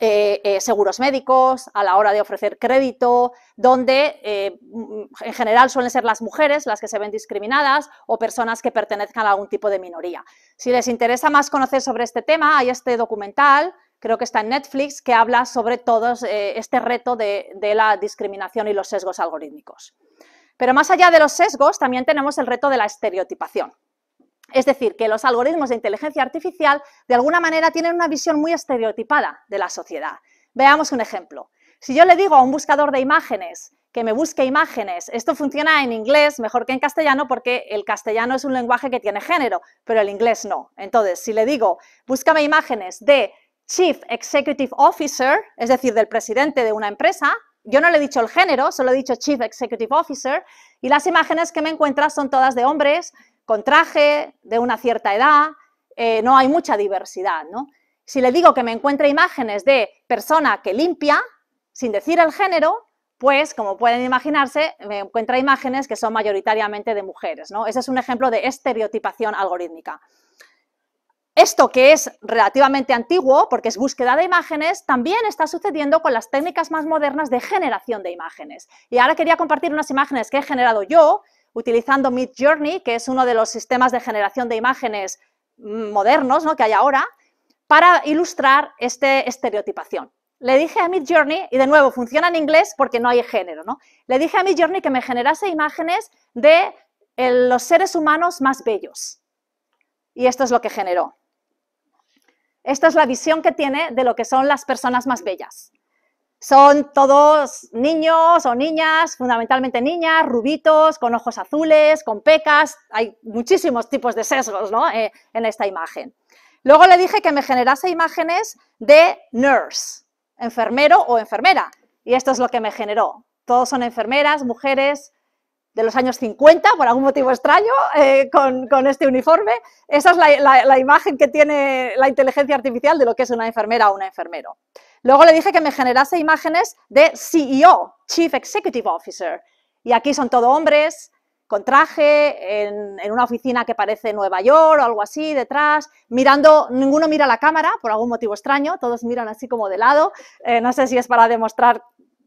eh, eh, seguros médicos, a la hora de ofrecer crédito, donde mm, en general suelen ser las mujeres las que se ven discriminadas o personas que pertenezcan a algún tipo de minoría. Si les interesa más conocer sobre este tema, hay este documental, creo que está en Netflix, que habla sobre todo este reto de la discriminación y los sesgos algorítmicos. Pero más allá de los sesgos, también tenemos el reto de la estereotipación. Es decir, que los algoritmos de inteligencia artificial de alguna manera tienen una visión muy estereotipada de la sociedad. Veamos un ejemplo. Si yo le digo a un buscador de imágenes que me busque imágenes, esto funciona en inglés mejor que en castellano porque el castellano es un lenguaje que tiene género, pero el inglés no. Entonces, si le digo, búscame imágenes de Chief Executive Officer, es decir, del presidente de una empresa, yo no le he dicho el género, solo he dicho Chief Executive Officer, y las imágenes que me encuentras son todas de hombres con traje, de una cierta edad, eh, no hay mucha diversidad, ¿no? Si le digo que me encuentre imágenes de persona que limpia, sin decir el género, pues, como pueden imaginarse, me encuentra imágenes que son mayoritariamente de mujeres, ¿no? Ese es un ejemplo de estereotipación algorítmica. Esto que es relativamente antiguo, porque es búsqueda de imágenes, también está sucediendo con las técnicas más modernas de generación de imágenes. Y ahora quería compartir unas imágenes que he generado yo, utilizando Mid Journey, que es uno de los sistemas de generación de imágenes mm, modernos que hay ahora, para ilustrar esta estereotipación. Le dije a Mid Journey, y de nuevo funciona en inglés porque no hay género, ¿no? le dije a Mid Journey que me generase imágenes de eh, los seres humanos más bellos. Y esto es lo que generó. Esta es la visión que tiene de lo que son las personas más bellas. Son todos niños o niñas, fundamentalmente niñas, rubitos, con ojos azules, con pecas. Hay muchísimos tipos de sesgos eh, en esta imagen. Luego le dije que me generase imágenes de nurse, enfermero o enfermera. Y esto es lo que me generó. Todos son enfermeras, mujeres, de los años 50, por algún motivo extraño, eh, con, este uniforme. Esa es la, imagen que tiene la inteligencia artificial de lo que es una enfermera o un enfermero. Luego le dije que me generase imágenes de CEO, Chief Executive Officer. Y aquí son todo hombres, con traje, en, una oficina que parece Nueva York o algo así, detrás, mirando, ninguno mira la cámara por algún motivo extraño, todos miran así como de lado, eh, no sé si es para demostrar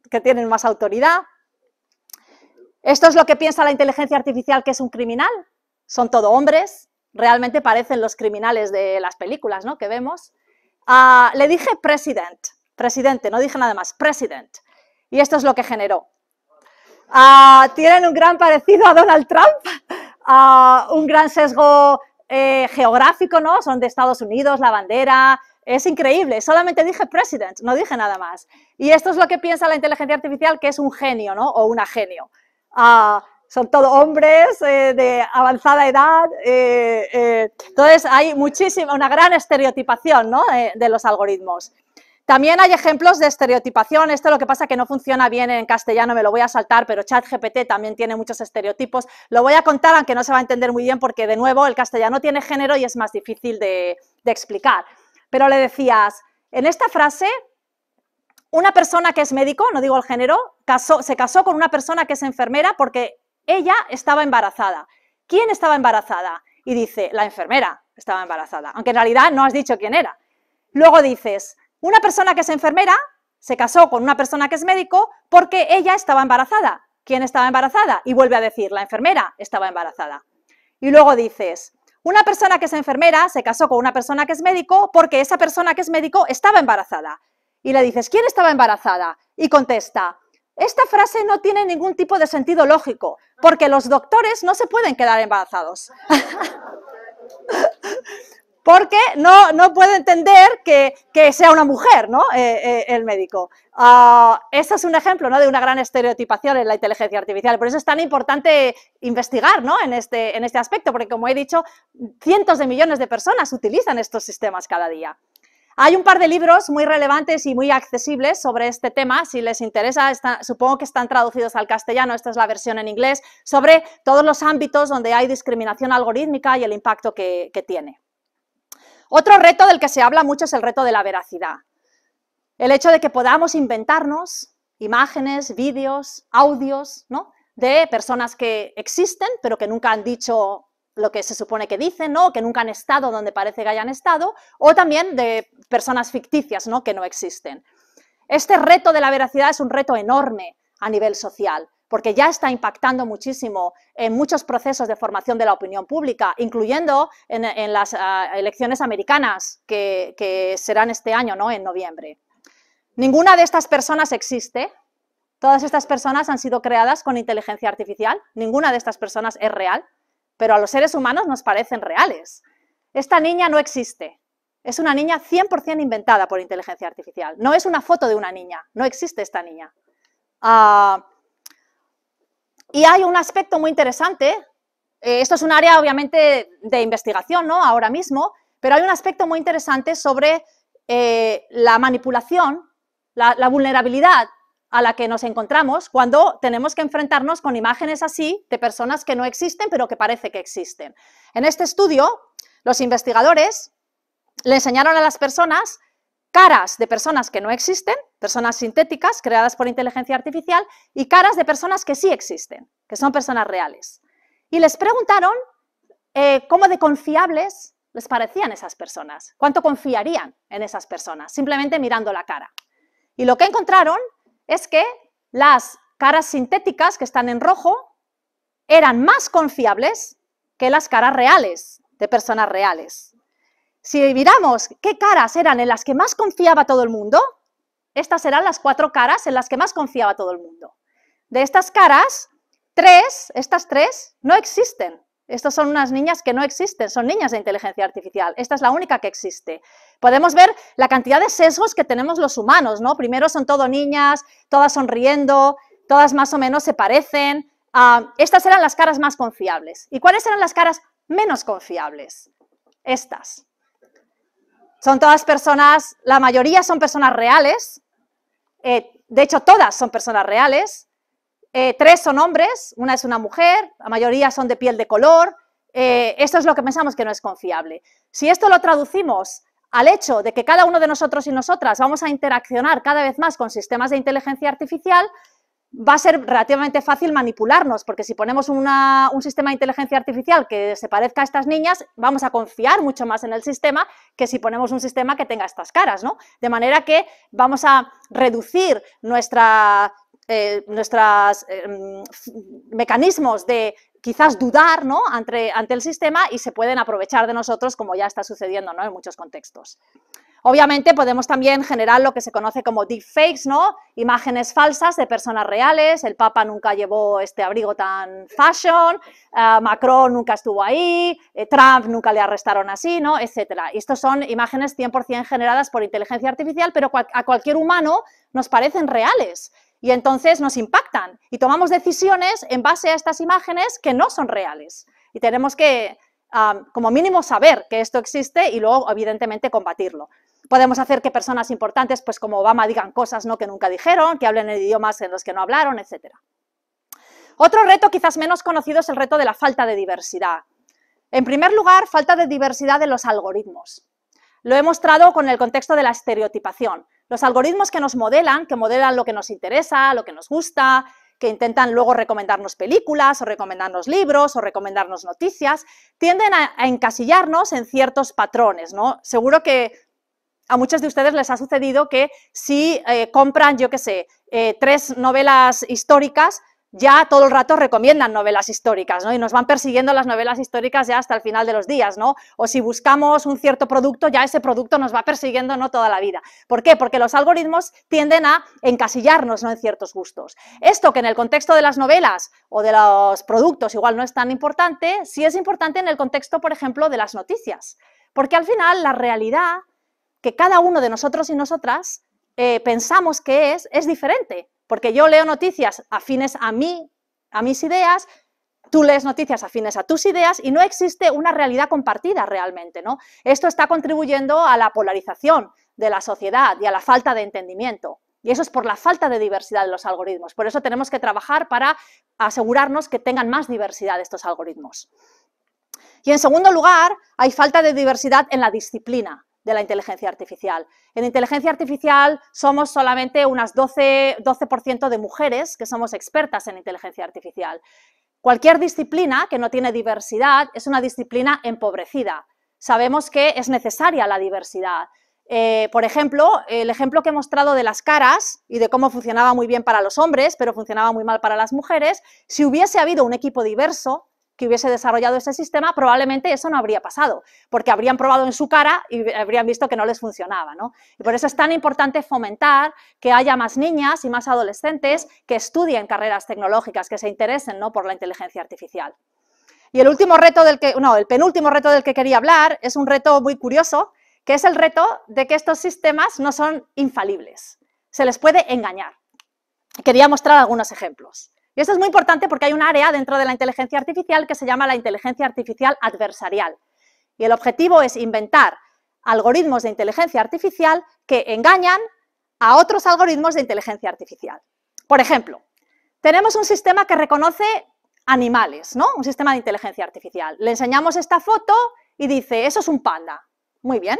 que tienen más autoridad. Esto es lo que piensa la inteligencia artificial que es un criminal, son todo hombres, realmente parecen los criminales de las películas ¿no? que vemos. Ah, le dije president, Presidente, no dije nada más, president. Y esto es lo que generó. Ah, tienen un gran parecido a Donald Trump, ah, un gran sesgo eh, geográfico, ¿no? Son de Estados Unidos, la bandera, es increíble, solamente dije president, no dije nada más. Y esto es lo que piensa la inteligencia artificial, que es un genio, ¿no? O una genio. Ah, son todo hombres eh, de avanzada edad. Eh, Entonces hay muchísima, una gran estereotipación de los algoritmos. También hay ejemplos de estereotipación. Esto lo que pasa es que no funciona bien en castellano, me lo voy a saltar, pero ChatGPT también tiene muchos estereotipos. Lo voy a contar, aunque no se va a entender muy bien, porque de nuevo el castellano tiene género y es más difícil de, explicar. Pero le decías, en esta frase, una persona que es médico, no digo el género, se casó con una persona que es enfermera porque ella estaba embarazada. ¿Quién estaba embarazada? Y dice, la enfermera estaba embarazada, aunque en realidad no has dicho quién era. Luego dices, una persona que es enfermera se casó con una persona que es médico porque ella estaba embarazada. ¿Quién estaba embarazada? Y vuelve a decir, la enfermera estaba embarazada. Y luego dices, una persona que es enfermera se casó con una persona que es médico porque esa persona que es médico estaba embarazada. Y le dices, ¿quién estaba embarazada? Y contesta, esta frase no tiene ningún tipo de sentido lógico, porque los doctores no se pueden quedar embarazados. porque no, puede entender que, sea una mujer eh, eh, el médico. Este es un ejemplo de una gran estereotipación en la inteligencia artificial. Por eso es tan importante investigar ¿no? Este, en, este, aspecto, porque como he dicho, cientos de millones de personas utilizan estos sistemas cada día. Hay un par de libros muy relevantes y muy accesibles sobre este tema. Si les interesa, supongo que están traducidos al castellano, esta es la versión en inglés, sobre todos los ámbitos donde hay discriminación algorítmica y el impacto que tiene. Otro reto del que se habla mucho es el reto de la veracidad. El hecho de que podamos inventarnos imágenes, vídeos, audios, De personas que existen, pero que nunca han dicho lo que se supone que dicen, ¿no? que nunca han estado donde parece que hayan estado, o también de personas ficticias ¿no? que no existen. Este reto de la veracidad es un reto enorme a nivel social porque ya está impactando muchísimo en muchos procesos de formación de la opinión pública, incluyendo en, las ah, elecciones americanas que, serán este año, ¿no? en noviembre. Ninguna de estas personas existe. Todas estas personas han sido creadas con inteligencia artificial. Ninguna de estas personas es real, pero a los seres humanos nos parecen reales. Esta niña no existe. Es una niña 100% inventada por inteligencia artificial. No es una foto de una niña. No existe esta niña. Ah, y hay un aspecto muy interesante, eh, esto es un área obviamente de investigación ¿no? ahora mismo, pero hay un aspecto muy interesante sobre eh, la manipulación, la, la vulnerabilidad a la que nos encontramos cuando tenemos que enfrentarnos con imágenes así de personas que no existen, pero que parece que existen. En este estudio, los investigadores le enseñaron a las personas caras de personas que no existen, personas sintéticas creadas por inteligencia artificial, y caras de personas que sí existen, que son personas reales. Y les preguntaron eh, cómo de confiables les parecían esas personas, cuánto confiarían en esas personas, simplemente mirando la cara. Y lo que encontraron es que las caras sintéticas que están en rojo eran más confiables que las caras reales de personas reales. Si miramos qué caras eran en las que más confiaba todo el mundo, estas eran las cuatro caras en las que más confiaba todo el mundo. De estas caras, tres, estas tres, no existen. Estas son unas niñas que no existen, son niñas de inteligencia artificial. Esta es la única que existe. Podemos ver la cantidad de sesgos que tenemos los humanos, ¿no? Primero son todo niñas, todas sonriendo, todas más o menos se parecen. Ah, estas eran las caras más confiables. ¿Y cuáles eran las caras menos confiables? Estas. Son todas personas, la mayoría son personas reales, eh, de hecho todas son personas reales, eh, tres son hombres, una es una mujer, la mayoría son de piel de color, eh, esto es lo que pensamos que no es confiable. Si esto lo traducimos al hecho de que cada uno de nosotros y nosotras vamos a interaccionar cada vez más con sistemas de inteligencia artificial, va a ser relativamente fácil manipularnos, porque si ponemos un sistema de inteligencia artificial que se parezca a estas niñas, vamos a confiar mucho más en el sistema que si ponemos un sistema que tenga estas caras, ¿no? De manera que vamos a reducir nuestra, eh, nuestros em, mecanismos de quizás dudar ¿no? ante, el sistema y se pueden aprovechar de nosotros, como ya está sucediendo en muchos contextos. Obviamente podemos también generar lo que se conoce como deepfakes, ¿no? Imágenes falsas de personas reales, el Papa nunca llevó este abrigo tan fashion, eh, Macron nunca estuvo ahí, eh, Trump nunca le arrestaron así, ¿no? Etcétera. Y estos son imágenes 100% generadas por inteligencia artificial, pero a cualquier humano nos parecen reales y entonces nos impactan y tomamos decisiones en base a estas imágenes que no son reales. Y tenemos que, como mínimo, saber que esto existe y luego, evidentemente, combatirlo. Podemos hacer que personas importantes, pues como Obama, digan cosas ¿no? que nunca dijeron, que hablen idiomas en los que no hablaron, etc. Otro reto quizás menos conocido es el reto de la falta de diversidad. En primer lugar, falta de diversidad de los algoritmos. Lo he mostrado con el contexto de la estereotipación. Los algoritmos que nos modelan, que modelan lo que nos interesa, lo que nos gusta, que intentan luego recomendarnos películas o recomendarnos libros o recomendarnos noticias, tienden a, encasillarnos en ciertos patrones. ¿no? Seguro que a muchos de ustedes les ha sucedido que si eh, compran, yo qué sé, eh, tres novelas históricas, ya todo el rato recomiendan novelas históricas, ¿no? Y nos van persiguiendo las novelas históricas ya hasta el final de los días, ¿no? O si buscamos un cierto producto, ya ese producto nos va persiguiendo no toda la vida. ¿Por qué? Porque los algoritmos tienden a encasillarnos, En ciertos gustos. Esto que en el contexto de las novelas o de los productos igual no es tan importante, sí es importante en el contexto, por ejemplo, de las noticias. Porque al final la realidad que cada uno de nosotros y nosotras eh, pensamos que es, es diferente. Porque yo leo noticias afines a mí, a mis ideas, tú lees noticias afines a tus ideas y no existe una realidad compartida realmente, ¿no? Esto está contribuyendo a la polarización de la sociedad y a la falta de entendimiento. Y eso es por la falta de diversidad de los algoritmos. Por eso tenemos que trabajar para asegurarnos que tengan más diversidad estos algoritmos. Y en segundo lugar, hay falta de diversidad en la disciplina de la inteligencia artificial. En inteligencia artificial somos solamente unas 12%, de mujeres que somos expertas en inteligencia artificial. Cualquier disciplina que no tiene diversidad es una disciplina empobrecida. Sabemos que es necesaria la diversidad. Eh, por ejemplo, el ejemplo que he mostrado de las caras y de cómo funcionaba muy bien para los hombres, pero funcionaba muy mal para las mujeres, si hubiese habido un equipo diverso, que hubiese desarrollado ese sistema, probablemente eso no habría pasado, porque habrían probado en su cara y habrían visto que no les funcionaba. Y por eso es tan importante fomentar que haya más niñas y más adolescentes que estudien carreras tecnológicas, que se interesen ¿no? por la inteligencia artificial. Y el último reto del que, no, el penúltimo reto del que quería hablar es un reto muy curioso, que es el reto de que estos sistemas no son infalibles. Se les puede engañar. Quería mostrar algunos ejemplos. Y esto es muy importante porque hay un área dentro de la inteligencia artificial que se llama la inteligencia artificial adversarial. Y el objetivo es inventar algoritmos de inteligencia artificial que engañan a otros algoritmos de inteligencia artificial. Por ejemplo, tenemos un sistema que reconoce animales, ¿no? Un sistema de inteligencia artificial. Le enseñamos esta foto y dice, eso es un panda. Muy bien.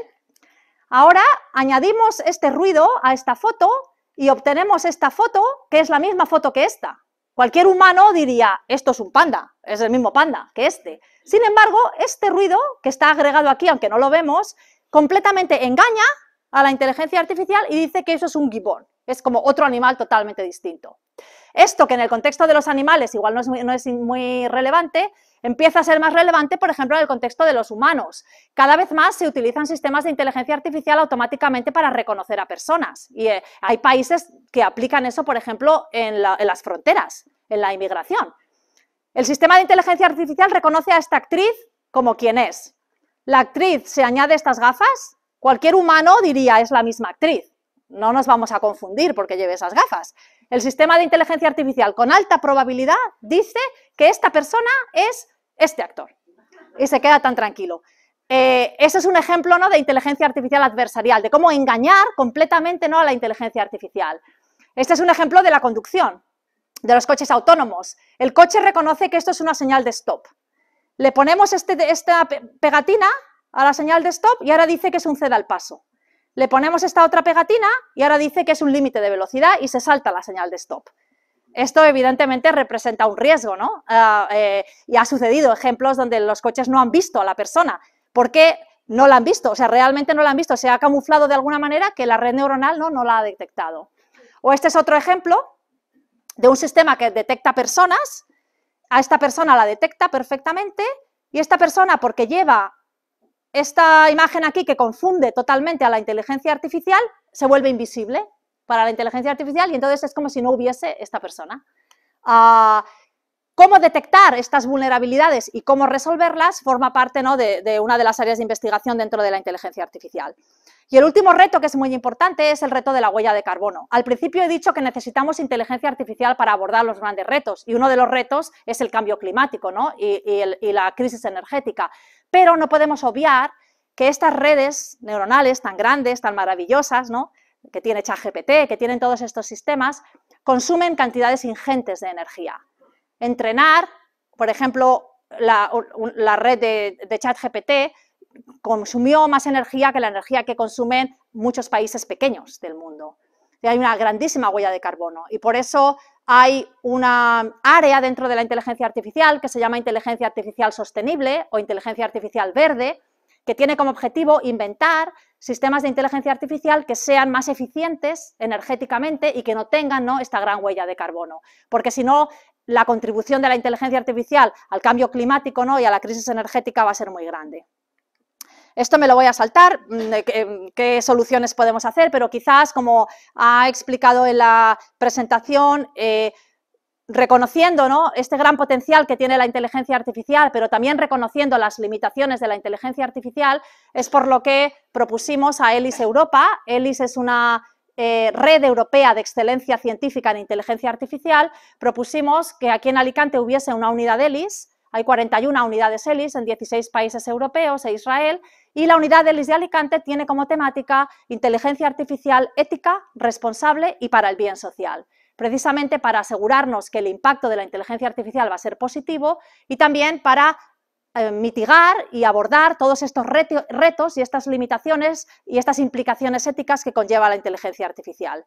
Ahora añadimos este ruido a esta foto y obtenemos esta foto, que es la misma foto que esta. Cualquier humano diría, esto es un panda, es el mismo panda que este. Sin embargo, este ruido que está agregado aquí, aunque no lo vemos, completamente engaña a la inteligencia artificial y dice que eso es un gibón, es como otro animal totalmente distinto. Esto que en el contexto de los animales igual no es muy relevante, Empieza a ser más relevante, por ejemplo, en el contexto de los humanos. Cada vez más se utilizan sistemas de inteligencia artificial automáticamente para reconocer a personas. Y eh, hay países que aplican eso, por ejemplo, en, en las fronteras, en la inmigración. El sistema de inteligencia artificial reconoce a esta actriz como quien es. La actriz se añade estas gafas, cualquier humano diría es la misma actriz. No nos vamos a confundir porque lleve esas gafas. El sistema de inteligencia artificial con alta probabilidad dice que esta persona es este actor. Y se queda tan tranquilo. Eh, ese es un ejemplo ¿no? de inteligencia artificial adversarial, de cómo engañar completamente ¿no? a la inteligencia artificial. Este es un ejemplo de la conducción, de los coches autónomos. El coche reconoce que esto es una señal de stop. Le ponemos este, esta pegatina a la señal de stop y ahora dice que es un ceda al paso. Le ponemos esta otra pegatina y ahora dice que es un límite de velocidad y se salta la señal de stop. Esto evidentemente representa un riesgo, ¿no? Ah, eh, y ha sucedido ejemplos donde los coches no han visto a la persona. ¿Por qué no la han visto? O sea, realmente no la han visto. Se ha camuflado de alguna manera que la red neuronal no la ha detectado. O este es otro ejemplo de un sistema que detecta personas. A esta persona la detecta perfectamente y esta persona, porque lleva esta imagen aquí que confunde totalmente a la inteligencia artificial, se vuelve invisible para la inteligencia artificial y entonces es como si no hubiese esta persona. Ah, cómo detectar estas vulnerabilidades y cómo resolverlas forma parte ¿no? de, una de las áreas de investigación dentro de la inteligencia artificial. Y el último reto, que es muy importante, es el reto de la huella de carbono. Al principio he dicho que necesitamos inteligencia artificial para abordar los grandes retos, y uno de los retos es el cambio climático ¿no? y, y la crisis energética. Pero no podemos obviar que estas redes neuronales tan grandes, tan maravillosas, ¿no? que tiene ChatGPT, que tienen todos estos sistemas, consumen cantidades ingentes de energía. Entrenar, por ejemplo, la, red de, de ChatGPT consumió más energía que la energía que consumen muchos países pequeños del mundo. Y hay una grandísima huella de carbono y por eso hay una área dentro de la inteligencia artificial que se llama inteligencia artificial sostenible o inteligencia artificial verde, que tiene como objetivo inventar sistemas de inteligencia artificial que sean más eficientes energéticamente y que no tengan esta gran huella de carbono. Porque si no, la contribución de la inteligencia artificial al cambio climático y a la crisis energética va a ser muy grande. Esto me lo voy a saltar, mm, eh, em, ¿qué, soluciones podemos hacer, pero quizás, como ha explicado en la presentación, eh, reconociendo ¿no? este gran potencial que tiene la inteligencia artificial, pero también reconociendo las limitaciones de la inteligencia artificial, es por lo que propusimos a ELIS Europa. ELIS es una eh, red europea de excelencia científica en inteligencia artificial. Propusimos que aquí en Alicante hubiese una unidad ELIS. Hay 41 unidades ELIS en 16 países europeos e Israel y la unidad ELIS de Alicante tiene como temática inteligencia artificial ética, responsable y para el bien social precisamente para asegurarnos que el impacto de la inteligencia artificial va a ser positivo y también para eh, mitigar y abordar todos estos retos y estas limitaciones y estas implicaciones éticas que conlleva la inteligencia artificial.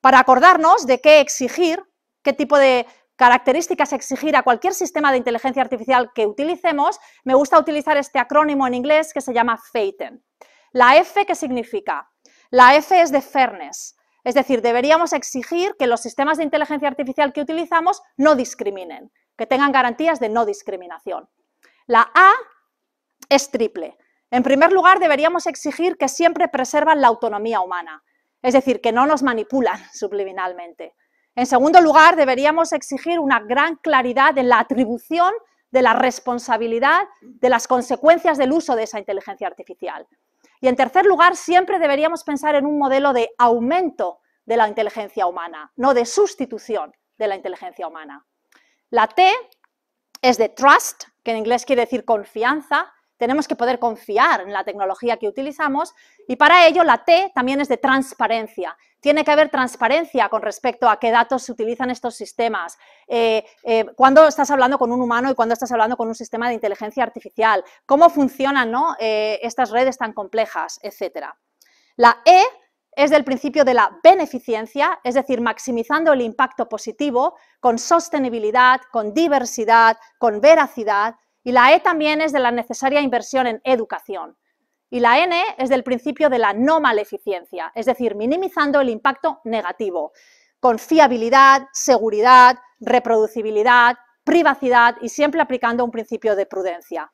Para acordarnos de qué exigir, qué tipo de características exigir a cualquier sistema de inteligencia artificial que utilicemos, me gusta utilizar este acrónimo en inglés que se llama FATEN. La F, ¿qué significa? La F es de fairness, es decir, deberíamos exigir que los sistemas de inteligencia artificial que utilizamos no discriminen, que tengan garantías de no discriminación. La A es triple. En primer lugar, deberíamos exigir que siempre preservan la autonomía humana, es decir, que no nos manipulan subliminalmente. En segundo lugar, deberíamos exigir una gran claridad en la atribución de la responsabilidad de las consecuencias del uso de esa inteligencia artificial. Y en tercer lugar, siempre deberíamos pensar en un modelo de aumento de la inteligencia humana, no de sustitución de la inteligencia humana. La T es de trust, que en inglés quiere decir confianza, tenemos que poder confiar en la tecnología que utilizamos y para ello la T también es de transparencia. Tiene que haber transparencia con respecto a qué datos se utilizan estos sistemas, eh, eh, cuándo estás hablando con un humano y cuándo estás hablando con un sistema de inteligencia artificial, cómo funcionan ¿no? Eh, estas redes tan complejas, etc. La E es del principio de la beneficencia, es decir, maximizando el impacto positivo con sostenibilidad, con diversidad, con veracidad, y la E también es de la necesaria inversión en educación. Y la N es del principio de la no maleficiencia, es decir, minimizando el impacto negativo, con fiabilidad, seguridad, reproducibilidad, privacidad y siempre aplicando un principio de prudencia.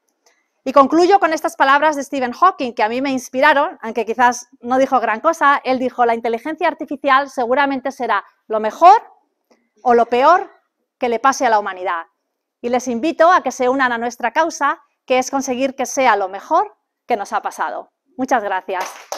Y concluyo con estas palabras de Stephen Hawking que a mí me inspiraron, aunque quizás no dijo gran cosa. Él dijo, la inteligencia artificial seguramente será lo mejor o lo peor que le pase a la humanidad y les invito a que se unan a nuestra causa, que es conseguir que sea lo mejor que nos ha pasado. Muchas gracias.